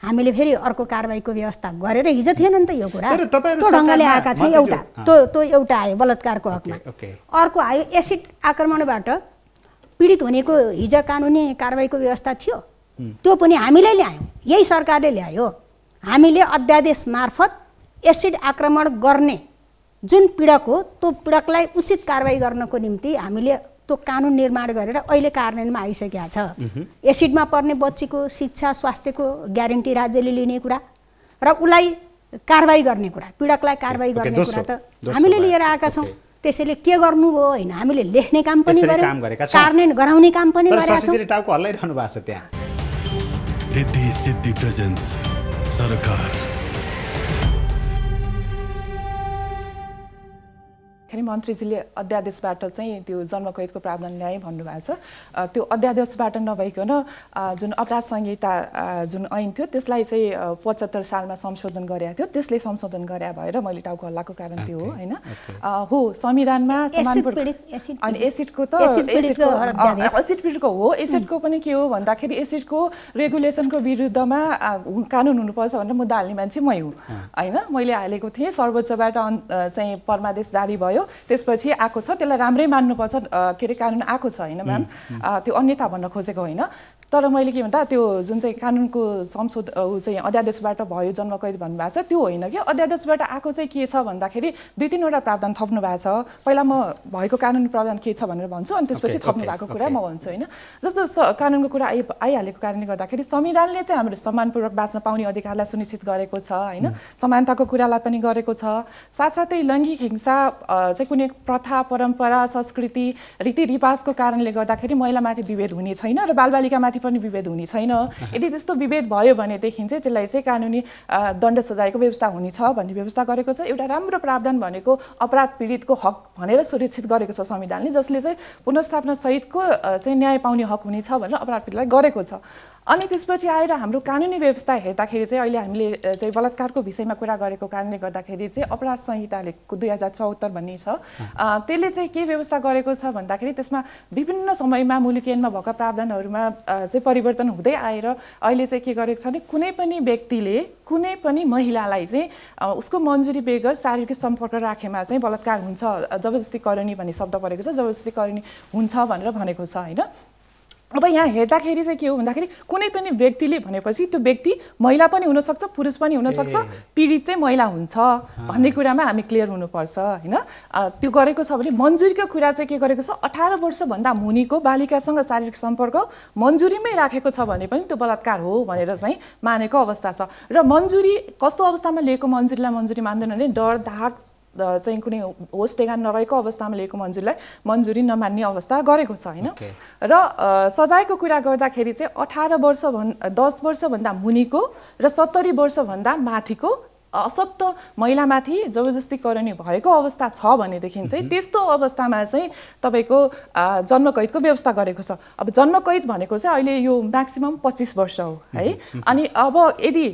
Speaker 2: हामीले फेरि अर्को कारवाहीको व्यवस्था गरेर हिजो थिएन नि त यो कुरा त्यो ढङ्गले आएका छ एउटा त्यो त्यो एउटा आयो बलात्कारको हकमा अर्को आयो एसिड आक्रमणबाट पीडित हुनेको हिजो कानुनी कारवाहीको व्यवस्था थियो त्यो पनि हामीले ल्यायौँ यही सरकारले ल्यायो हामीले अध्यादेश मार्फत एसिड आक्रमण गर्ने जुन पीडक हो त्यो पीडकलाई उचित कारवाही गर्नको निम्ति हामीले त्यो कानुन निर्माण गरेर अहिले कार्यान्वयनमा आइसकेका छ एसिडमा पर्ने बच्चीको शिक्षा स्वास्थ्यको ग्यारेन्टी राज्यले लिने कुरा र उसलाई कारवाही गर्ने कुरा पीडकलाई कारवाही गर्ने कुरा त हामीले लिएर आएका छौँ त्यसैले के गर्नु हो होइन हामीले लेख्ने काम पनि कार्यान्वयन गराउने काम पनि
Speaker 1: गरेका छौँ
Speaker 4: खेरि मन्त्रीजीले अध्यादेशबाट चाहिँ त्यो जन्म कैदको प्रावधान ल्याए भन्नुभएको छ त्यो अध्यादेशबाट नभइकन जुन अपराध संहिता जुन ऐन थियो त्यसलाई चाहिँ पचहत्तर सालमा संशोधन गरेका थियो त्यसले संशोधन गरे भएर मैले टाउको हल्लाको कारण त्यो हो होइन हो संविधानमा अनि एसिडको त एसिड पीडितको हो एसिडको पनि के हो भन्दाखेरि एसिडको रेगुलेसनको विरुद्धमा कानुन हुनुपर्छ भनेर मुद्दा हाल्ने मान्छे मै हुँ होइन मैले हालेको थिएँ सर्वोच्चबाट चाहिँ परमादेश जारी भयो त्यसपछि आएको छ त्यसलाई राम्रै मान्नुपर्छ के अरे कानुन आएको छ होइन म्याम त्यो अन्यथा भन्न खोजेको होइन तर मैले के भन्दा त्यो जुन चाहिँ कानुनको संशोध ऊ चाहिँ अध्यादेशबाट भयो जन्म कैद भन्नुभएको छ त्यो होइन कि अध्यादेशबाट आएको चाहिँ के छ भन्दाखेरि दुई तिनवटा प्रावधान थप्नु भएको छ पहिला म भएको कानुन प्रावधान के छ भनेर भन्छु अनि त्यसपछि थप्नु भएको कुरा म भन्छु होइन जस्तो कानुनको कुरा आइ आइहालेको कारणले गर्दाखेरि संविधानले चाहिँ हाम्रो सम्मानपूर्वक बाँच्न पाउने अधिकारलाई सुनिश्चित गरेको छ होइन समानताको कुरालाई पनि गरेको छ साथसाथै लैङ्गिक हिंसा चाहिँ कुनै प्रथा परम्परा संस्कृति रीतिरिवाजको कारणले गर्दाखेरि महिलामाथि विभेद हुने छैन र बालबालिकामाथि पनि विभेद हुने छैन यदि त्यस्तो विभेद भयो भनेदेखि चाहिँ त्यसलाई चाहिँ कानुनी दण्ड सजायको व्यवस्था हुनेछ भन्ने व्यवस्था गरेको छ एउटा राम्रो प्रावधान भनेको अपराध पीडितको हक भनेर सुरक्षित गरेको छ संविधानले जसले चाहिँ पुनस्थापना सहितको चाहिँ न्याय पाउने हक हुनेछ भनेर अपराध पीडितलाई गरेको छ अनि त्यसपछि आएर हाम्रो कानुनी व्यवस्था हेर्दाखेरि चाहिँ अहिले हामीले चाहिँ बलात्कारको विषयमा कुरा गरेको कारणले गर्दाखेरि चाहिँ अपराध संहिताले दुई हजार चौहत्तर भन्ने छ त्यसले चाहिँ के व्यवस्था गरेको छ भन्दाखेरि त्यसमा विभिन्न समयमा मुलुकेनमा भएका प्रावधानहरूमा चाहिँ परिवर्तन हुँदै आएर अहिले चाहिँ के गरेको छ भने कुनै पनि व्यक्तिले कुनै पनि महिलालाई चाहिँ उसको मन्जुरी बेगर शारीरिक सम्पर्क राखेमा चाहिँ बलात्कार हुन्छ जबरजस्ती भन्ने शब्द परेको छ जबरजस्ती हुन्छ भनेर भनेको छ होइन अब यहाँ हेर्दाखेरि चाहिँ के हो भन्दाखेरि कुनै पनि व्यक्तिले भनेपछि त्यो व्यक्ति महिला पनि हुनसक्छ पुरुष पनि हुनसक्छ पीडित चाहिँ महिला हुन्छ भन्ने कुरामा हामी क्लियर हुनुपर्छ होइन त्यो गरेको छ भने मन्जुरीको कुरा चाहिँ के गरेको छ अठार वर्षभन्दा मुनिको बालिकासँग शारीरिक सम्पर्क मन्जुरीमै राखेको छ भने पनि त्यो बलात्कार हो भनेर चाहिँ मानेको अवस्था छ र मन्जुरी कस्तो अवस्थामा लिएको मन्जुरीलाई मन्जुरी मान्दैन भने डर धाक चाहिँ कुनै होस् ठेगान नरहेको अवस्थामा लिएको मन्जुरलाई मन्जुरी नमान्ने अवस्था गरेको छ होइन र सजायको कुरा गर्दाखेरि चाहिँ अठार वर्ष भन् दस वर्षभन्दा मुनिको र सत्तरी वर्षभन्दा माथिको असक्त महिलामाथि जबरजस्ती भएको अवस्था छ भनेदेखि चाहिँ त्यस्तो अवस्थामा चाहिँ तपाईँको जन्मकैदको व्यवस्था गरेको छ अब जन्मकैद भनेको चाहिँ अहिले यो म्याक्सिमम् पच्चिस वर्ष हो है अनि अब यदि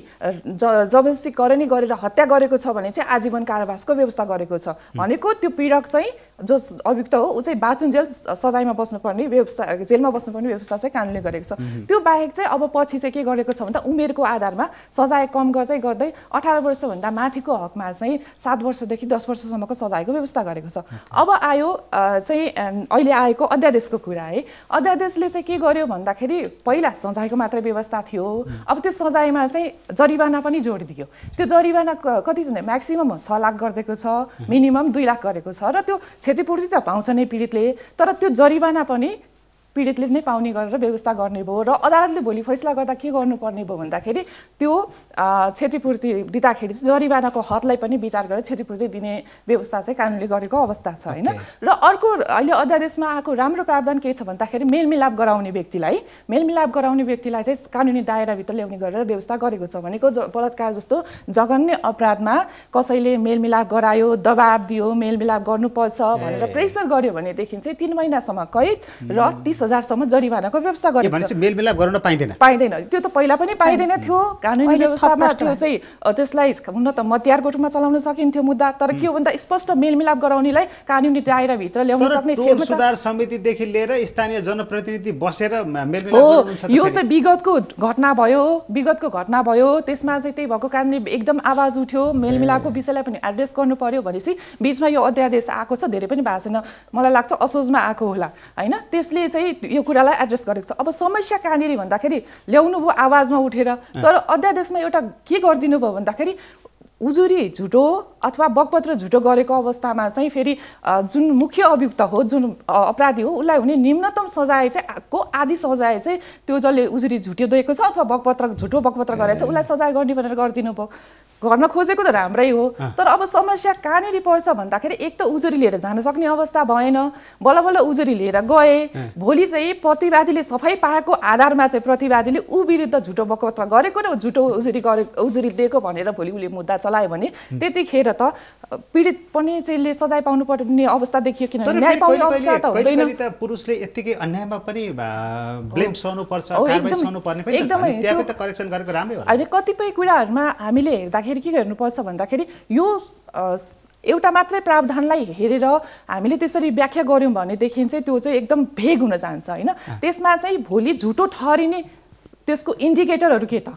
Speaker 4: ज जबरजस्ती गरेर हत्या गरेको छ भने चाहिँ आजीवन कारावासको व्यवस्था गरेको छ भनेको त्यो पीडक चाहिँ जो अभियुक्त हो ऊ चाहिँ बाचुन्जेल सजायमा बस्नुपर्ने व्यवस्था जेलमा बस्नुपर्ने व्यवस्था चाहिँ कानुनले गरेको छ त्यो बाहेक चाहिँ अब पछि चाहिँ के गरेको छ भन्दा उमेरको आधारमा सजाय कम गर्दै गर्दै अठार वर्ष सबैभन्दा माथिको हकमा चाहिँ सात वर्षदेखि दस वर्षसम्मको सजायको व्यवस्था गरेको छ अब आयो चाहिँ अहिले आएको अध्यादेशको कुरा है अध्यादेशले चाहिँ के गर्यो भन्दाखेरि पहिला सजायको मात्र व्यवस्था थियो अब त्यो सजायमा चाहिँ जरिवाना पनि जोडिदियो त्यो जरिवाना कति छ म्याक्सिमम छ लाख गरिदिएको छ मिनिमम दुई लाख गरेको छ र त्यो क्षतिपूर्ति त पाउँछ नै पीडितले तर त्यो जरिवाना पनि पीडितले नै पाउने गरेर व्यवस्था गर्ने भयो र अदालतले भोलि फैसला गर्दा के गर्नुपर्ने भयो भन्दाखेरि त्यो क्षतिपूर्ति दिँदाखेरि चाहिँ जरिवानाको हदलाई पनि विचार गरेर क्षतिपूर्ति दिने व्यवस्था चाहिँ कानुनले गरेको अवस्था छ होइन र अर्को अहिले अध्यादेशमा आएको राम्रो प्रावधान के छ भन्दाखेरि मेलमिलाप गराउने व्यक्तिलाई मेलमिलाप गराउने व्यक्तिलाई चाहिँ कानुनी दायराभित्र ल्याउने गरेर व्यवस्था गरेको छ भनेको बलात्कार जस्तो जघन्य अपराधमा कसैले मेलमिलाप गरायो दबाब दियो मेलमिलाप गर्नुपर्छ भनेर प्रेसर गर्यो भनेदेखि चाहिँ तिन महिनासम्म कैद र तिस हजारसम्म जरिवानाको व्यवस्था गरेको
Speaker 1: मेलमिलाप गर्न पाइँदैन
Speaker 4: पाइँदैन त्यो त पहिला पनि पाइँदैन थियो कानुनी व्यवस्थामा त्यो चाहिँ त्यसलाई हुन त मतियारको रूपमा चलाउन सकिन्थ्यो मुद्दा तर के हो भन्दा स्पष्ट मेलमिलाप गराउनेलाई कानुनी दायराभित्र ल्याउन सक्ने सुधार
Speaker 1: समितिदेखि लिएर स्थानीय जनप्रतिनिधि बसेर यो चाहिँ
Speaker 4: विगतको घटना भयो विगतको घटना भयो त्यसमा चाहिँ त्यही भएको कारणले एकदम आवाज उठ्यो मेलमिलापको विषयलाई पनि एड्रेस गर्नु पर्यो भनेपछि बिचमा यो अध्यादेश आएको छ धेरै पनि भएको छैन मलाई लाग्छ असोजमा आएको होला होइन त्यसले चाहिँ यो कुरालाई एड्रेस गरेको छ अब समस्या कहाँनिर भन्दाखेरि ल्याउनु भयो आवाजमा उठेर तर अध्यादेशमा एउटा के गरिदिनु भयो भन्दाखेरि उजुरी झुटो अथवा बकपत्र झुटो गरेको अवस्थामा चाहिँ फेरि जुन मुख्य अभियुक्त हो जुन अपराधी हो उसलाई हुने निम्नतम सजाय चाहिँ को आदि सजाय चाहिँ त्यो जसले उजुरी झुट्यो दिएको छ अथवा बकपत्र झुटो बकपत्र गरेको छ उसलाई सजाय गर्ने भनेर गरिदिनु भयो गर्न खोजेको त राम्रै हो तर अब समस्या कहाँनिर पर्छ भन्दाखेरि एक त उजुरी लिएर जान सक्ने अवस्था भएन बल्ल बल्ल उजुरी लिएर गए भोलि चाहिँ प्रतिवादीले सफाइ पाएको आधारमा चाहिँ प्रतिवादीले ऊ विरुद्ध झुटो बकपत्र गरेको र झुटो उजुरी गरे उजुरी दिएको भनेर भोलि उसले मुद्दा चलायो भने त्यतिखेर त पीडित पनि चाहिँ सजाय पाउनु पर्ने अवस्था देखियो किनभने
Speaker 1: पुरुषले यत्तिकै अन्यायमा पनि ब्लेम एकदमै
Speaker 4: कतिपय कुराहरूमा हामीले हेर्दाखेरि के गर्नुपर्छ भन्दाखेरि यो एउटा मात्रै प्रावधानलाई हेरेर हामीले त्यसरी व्याख्या गऱ्यौँ भनेदेखि चाहिँ त्यो चाहिँ एकदम भेग हुन जान्छ होइन त्यसमा चाहिँ भोलि झुटो ठहरिने त्यसको इन्डिकेटरहरू के त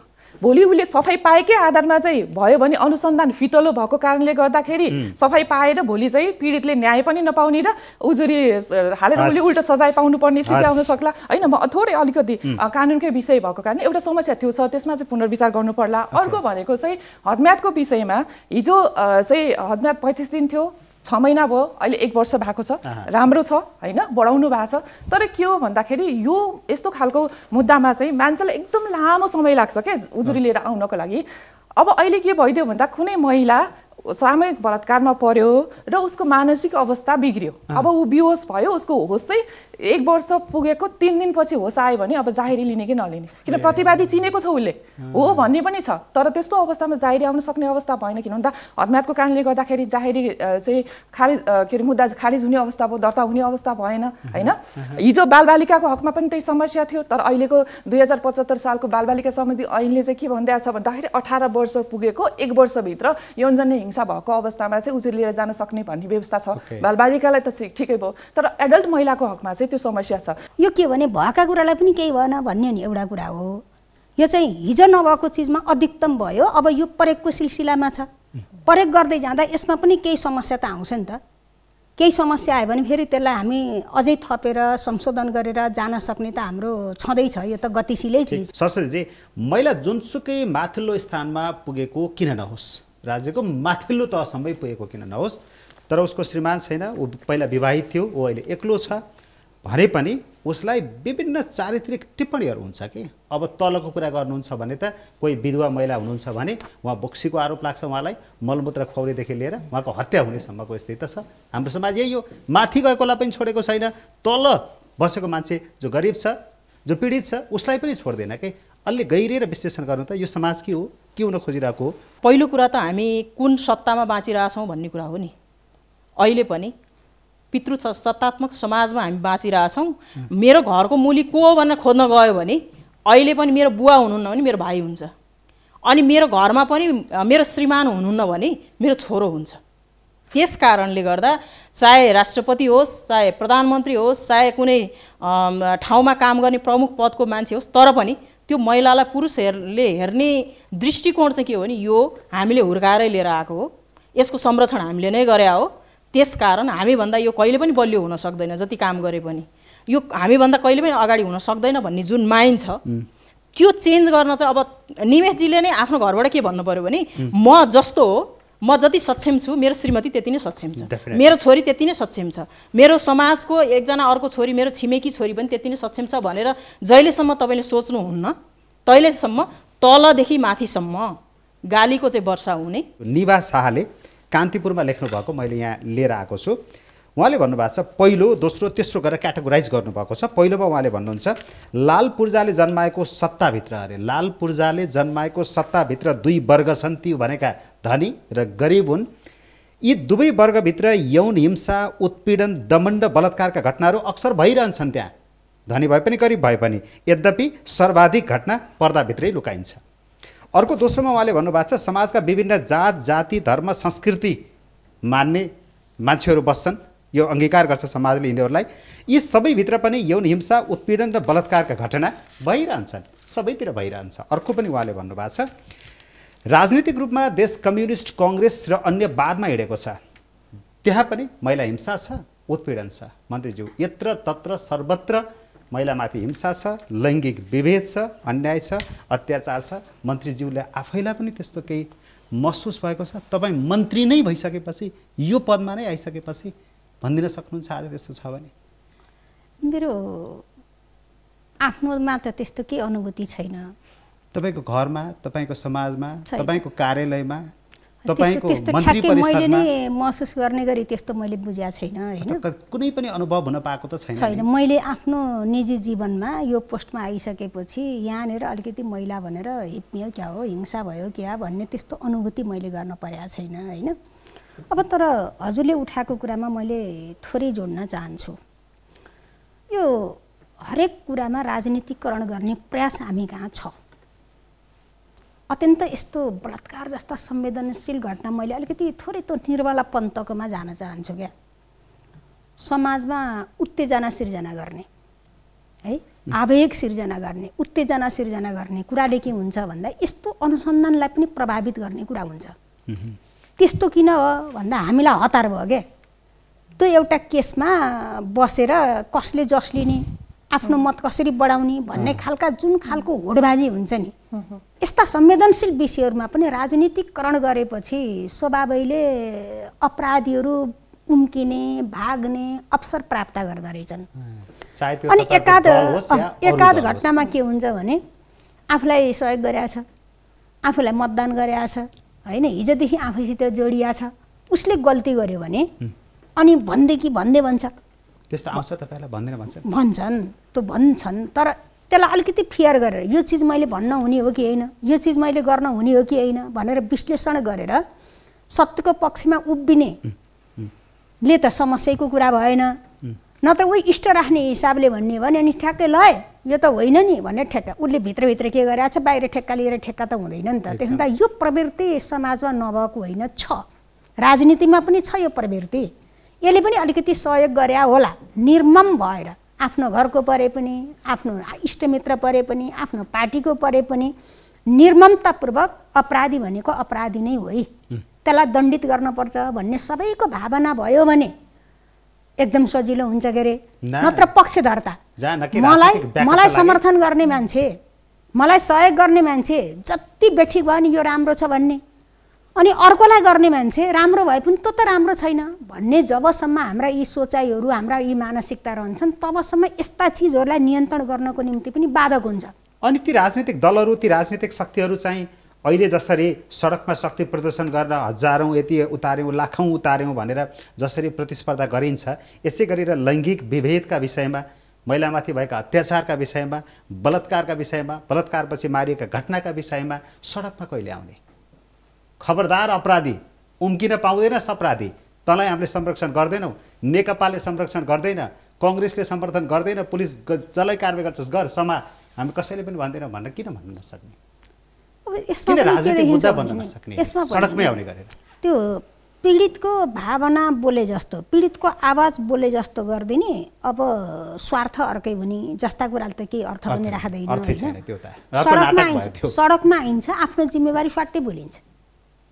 Speaker 4: भोलि उसले सफाइ पाएकै आधारमा चाहिँ भयो भने अनुसन्धान फितलो भएको कारणले गर्दाखेरि सफाइ पाएर भोलि चाहिँ पीडितले न्याय पनि नपाउने र उजुरी हालेर उसले उल्टो सजाय पाउनुपर्ने स्थिति आउन सक्ला होइन म थोरै अलिकति कानुनकै विषय भएको कारण एउटा समस्या त्यो छ त्यसमा चाहिँ पुनर्विचार गर्नु पर्ला अर्को भनेको चाहिँ हदम्यातको विषयमा हिजो चाहिँ हदम्यात पैँतिस दिन थियो छ महिना भयो अहिले एक वर्ष भएको छ राम्रो छ होइन बढाउनु भएको छ तर के हो भन्दाखेरि यो यस्तो खालको मुद्दामा चाहिँ मान्छेलाई एकदम लामो समय लाग्छ क्या उजुरी लिएर आउनको लागि अब अहिले के भइदियो भन्दा कुनै महिला सामूहिक बलात्कारमा पर्यो र उसको मानसिक अवस्था बिग्रियो अब ऊ बिहोस भयो उसको होस चाहिँ एक वर्ष पुगेको तिन दिनपछि होस आयो भने अब जाहेरी लिने कि नलिने किन प्रतिवादी चिनेको छ उसले हो भन्ने पनि छ तर त्यस्तो अवस्थामा जाहेरी आउन सक्ने अवस्था भएन किन भन्दा हदम्यातको कारणले गर्दाखेरि जाहेरी चाहिँ खारिज के अरे मुद्दा खारिज हुने अवस्था भयो दर्ता हुने अवस्था भएन होइन हिजो बालबालिकाको हकमा पनि त्यही समस्या थियो तर अहिलेको दुई हजार पचहत्तर सालको बालबालिका सम्बन्धी ऐनले चाहिँ के भनिदिएको छ भन्दाखेरि अठार वर्ष पुगेको एक वर्षभित्र यौनजन्य हिंसा भएको अवस्थामा चाहिँ लिएर जान सक्ने भन्ने व्यवस्था छ बालबालिकालाई त ठिकै भयो तर एडल्ट महिलाको हकमा चाहिँ त्यो समस्या छ यो के भने भएका कुरालाई पनि केही भएन भन्ने नि एउटा कुरा हो यो चाहिँ हिजो
Speaker 2: नभएको चिजमा अधिकतम भयो अब यो प्रयोगको सिलसिलामा छ प्रयोग गर्दै जाँदा यसमा पनि केही समस्या त आउँछ नि त केही समस्या आयो भने फेरि त्यसलाई हामी अझै थपेर संशोधन गरेर जान सक्ने त हाम्रो छँदैछ यो त गतिशीलै चिज
Speaker 1: सरस्वतीजी महिला जुनसुकै माथिल्लो स्थानमा पुगेको किन नहोस् राज्यको माथिल्लो तहसम्मै पुगेको किन नहोस् तर उसको श्रीमान छैन ऊ पहिला विवाहित थियो ऊ अहिले एक्लो छ भने पनि उसलाई विभिन्न चारित्रिक टिप्पणीहरू हुन्छ कि अब तलको कुरा गर्नुहुन्छ भने त कोही विधवा महिला हुनुहुन्छ भने उहाँ बोक्सीको आरोप लाग्छ उहाँलाई मलमूत्र खौरीदेखि लिएर उहाँको हत्या हुनेसम्मको स्थिति त छ हाम्रो समाज यही हो माथि गएकोलाई पनि छोडेको छैन तल बसेको मान्छे जो गरिब छ जो पीडित छ उसलाई पनि छोड्दैन कि अलि गहिरिएर विश्लेषण गर्नु त यो समाज के हो के हुन खोजिरहेको हो
Speaker 3: पहिलो कुरा त हामी कुन सत्तामा बाँचिरहेछौँ भन्ने कुरा हो नि अहिले पनि पितृ सत्तात्मक समाजमा हामी बाँचिरहेछौँ मेरो घरको मुली को हो भनेर खोज्न गयो भने अहिले पनि मेरो बुवा हुनुहुन्न भने मेरो भाइ हुन्छ अनि मेरो घरमा पनि मेरो श्रीमान हुनुहुन्न भने मेरो छोरो हुन्छ त्यस कारणले गर्दा चाहे राष्ट्रपति होस् चाहे प्रधानमन्त्री होस् चाहे कुनै ठाउँमा काम गर्ने प्रमुख पदको मान्छे होस् तर पनि त्यो महिलालाई पुरुषहरूले हेर्ने दृष्टिकोण चाहिँ के हो भने यो हामीले हुर्काएरै लिएर आएको हो यसको संरक्षण हामीले नै गरे हो त्यस कारण हामीभन्दा यो कहिले पनि बलियो हुन सक्दैन जति काम गरे पनि यो हामीभन्दा कहिले पनि अगाडि हुन सक्दैन भन्ने जुन माइन्ड छ त्यो चेन्ज गर्न चाहिँ अब निमेशजीले नै आफ्नो घरबाट के भन्नु पऱ्यो भने म जस्तो हो म जति सक्षम छु मेरो श्रीमती त्यति नै सक्षम छ मेरो छोरी त्यति नै सक्षम छ मेरो समाजको एकजना अर्को छोरी मेरो छिमेकी छोरी पनि त्यति नै सक्षम छ भनेर जहिलेसम्म तपाईँले सोच्नुहुन्न तैलेसम्म तलदेखि माथिसम्म गालीको चाहिँ वर्षा हुने
Speaker 1: निवास शाहले कान्तिपुरमा लेख्नु भएको मैले यहाँ लिएर आएको छु उहाँले भन्नुभएको छ पहिलो दोस्रो तेस्रो गरेर क्याटेगोराइज गर्नुभएको छ पहिलोमा उहाँले भन्नुहुन्छ लाल पूर्जाले जन्माएको सत्ताभित्र अरे लाल पूर्जाले जन्माएको सत्ताभित्र दुई वर्ग छन् ती भनेका धनी र गरिब हुन् यी दुवै वर्गभित्र यौन हिंसा उत्पीडन दमण्ड बलात्कारका घटनाहरू अक्सर भइरहन्छन् त्यहाँ धनी भए पनि गरिब भए पनि यद्यपि सर्वाधिक घटना पर्दाभित्रै लुकाइन्छ अर्को दोस्रोमा उहाँले भन्नुभएको छ समाजका विभिन्न जात जाति धर्म संस्कृति मान्ने मान्छेहरू बस्छन् यो अङ्गीकार गर्छ समाजले यिनीहरूलाई यी सबैभित्र पनि यौन हिंसा उत्पीडन र बलात्कारका घटना भइरहन्छन् सबैतिर भइरहन्छ अर्को पनि उहाँले भन्नुभएको छ राजनीतिक रूपमा देश कम्युनिस्ट कङ्ग्रेस र अन्य बादमा हिँडेको छ त्यहाँ पनि महिला हिंसा छ उत्पीडन छ मन्त्रीज्यू यत्र तत्र सर्वत्र महिलामाथि हिंसा छ लैङ्गिक विभेद छ अन्याय छ अत्याचार छ मन्त्रीज्यूले आफैलाई पनि त्यस्तो केही महसुस भएको छ तपाईँ मन्त्री नै भइसकेपछि यो पदमा नै आइसकेपछि भनिदिन सक्नुहुन्छ आज त्यस्तो छ भने
Speaker 2: मेरो आफ्नोमा त त्यस्तो केही अनुभूति छैन
Speaker 1: तपाईँको घरमा तपाईँको समाजमा तपाईँको कार्यालयमा तपाईँको मैले नै
Speaker 2: महसुस गर्ने गरी त्यस्तो मैले बुझाएको छैन होइन
Speaker 1: कुनै पनि अनुभव हुन पाएको त छैन छैन
Speaker 2: मैले आफ्नो निजी जीवनमा यो पोस्टमा आइसकेपछि यहाँनिर अलिकति महिला भनेर हिप्मियो क्या हो हिंसा भयो क्या भन्ने त्यस्तो अनुभूति मैले गर्न परेको छैन होइन अब तर हजुरले उठाएको कुरामा मैले थोरै जोड्न चाहन्छु यो हरेक कुरामा राजनीतिकरण गर्ने प्रयास हामी कहाँ छ अत्यन्त यस्तो बलात्कार जस्ता संवेदनशील घटना मैले अलिकति थोरै त्यो निर्वाला पन्तकोमा जान चाहन्छु क्या समाजमा उत्तेजना सिर्जना गर्ने है आवेग सिर्जना गर्ने उत्तेजना सिर्जना गर्ने कुराले के हुन्छ भन्दा यस्तो अनुसन्धानलाई पनि प्रभावित गर्ने कुरा हुन्छ त्यस्तो किन हो भन्दा हामीलाई हतार भयो के त्यो एउटा केसमा बसेर कसले जस लिने आफ्नो मत कसरी बढाउने भन्ने खालका जुन खालको होडबाजी हुन्छ नि यस्ता संवेदनशील विषयहरूमा पनि राजनीतिकरण गरेपछि स्वभावैले अपराधीहरू उम्किने भाग्ने अवसर प्राप्त गर्दो रहेछन्
Speaker 1: अनि एकाध एकाध घटनामा
Speaker 2: के हुन्छ भने आफूलाई सहयोग गरेछ आफूलाई मतदान गरेछ होइन हिजोदेखि आफैसित जोडिया छ उसले गल्ती गर्यो भने अनि कि भन्दै भन्छ
Speaker 1: त्यस्तो आउँछ तपाईँलाई भन्दैन भन्छ
Speaker 2: भन्छन् त्यो भन्छन् तर त्यसलाई अलिकति फियर गरेर यो चिज मैले भन्न हुने हो कि होइन यो चिज मैले गर्न हुने हो कि होइन भनेर विश्लेषण गरेर सत्यको पक्षमा उभिने ले त समस्याको कुरा भएन नत्र उही इष्ट राख्ने हिसाबले भन्ने भने अनि ठ्याक्कै ल यो त होइन नि भनेर ठेक्का उसले भित्रभित्र के छ बाहिर ठेक्का लिएर ठेक्का त हुँदैन नि त त्यसो त यो प्रवृत्ति समाजमा नभएको होइन छ राजनीतिमा पनि छ यो प्रवृत्ति यसले पनि अलिकति सहयोग गरे होला निर्मम भएर आफ्नो घरको परे पनि आफ्नो इष्टमित्र परे पनि आफ्नो पार्टीको परे पनि निर्ममतापूर्वक अपराधी भनेको अपराधी नै होइ त्यसलाई दण्डित गर्नुपर्छ भन्ने सबैको भावना भयो भने एकदम सजिलो हुन्छ के अरे नत्र पक्षधरता
Speaker 1: मलाई मलाई समर्थन
Speaker 2: गर्ने मान्छे मलाई सहयोग गर्ने मान्छे जति बेठिक भयो नि यो राम्रो छ भन्ने अनि अर्कोलाई गर्ने मान्छे राम्रो भए पनि त्यो त राम्रो छैन भन्ने जबसम्म हाम्रा यी सोचाइहरू हाम्रा यी मानसिकता रहन्छन् तबसम्म यस्ता चिजहरूलाई नियन्त्रण गर्नको निम्ति पनि बाधक हुन्छ
Speaker 1: अनि ती राजनीतिक दलहरू ती राजनीतिक शक्तिहरू चाहिँ अहिले जसरी सडकमा शक्ति प्रदर्शन गर्न हजारौँ यति उतार्यौँ लाखौँ उतार्यौँ भनेर जसरी प्रतिस्पर्धा गरिन्छ यसै गरेर लैङ्गिक विभेदका विषयमा महिलामाथि भएका अत्याचारका विषयमा बलात्कारका विषयमा बलात्कारपछि मारिएका घटनाका विषयमा सडकमा कहिले आउने खबरदार अपराधी उम्किन पाउँदैन अपराधी तँलाई हामीले संरक्षण गर्दैनौँ नेकपाले संरक्षण गर्दैन कङ्ग्रेसले समर्थन गर्दैन पुलिस जसलाई कारवाही गर्छस् गर समा हामी कसैले पनि भन्दैनौँ भनेर किन भन्न नसक्ने
Speaker 2: यसमा त्यो पीडितको भावना बोले जस्तो पीडितको आवाज बोले जस्तो गरिदिने अब स्वार्थ अर्कै हुने जस्ता कुराले त केही अर्थ पनि राख्दैन
Speaker 1: सडकमा आइन्छ
Speaker 2: सडकमा आइन्छ आफ्नो जिम्मेवारी स्वाट्टै भुलिन्छ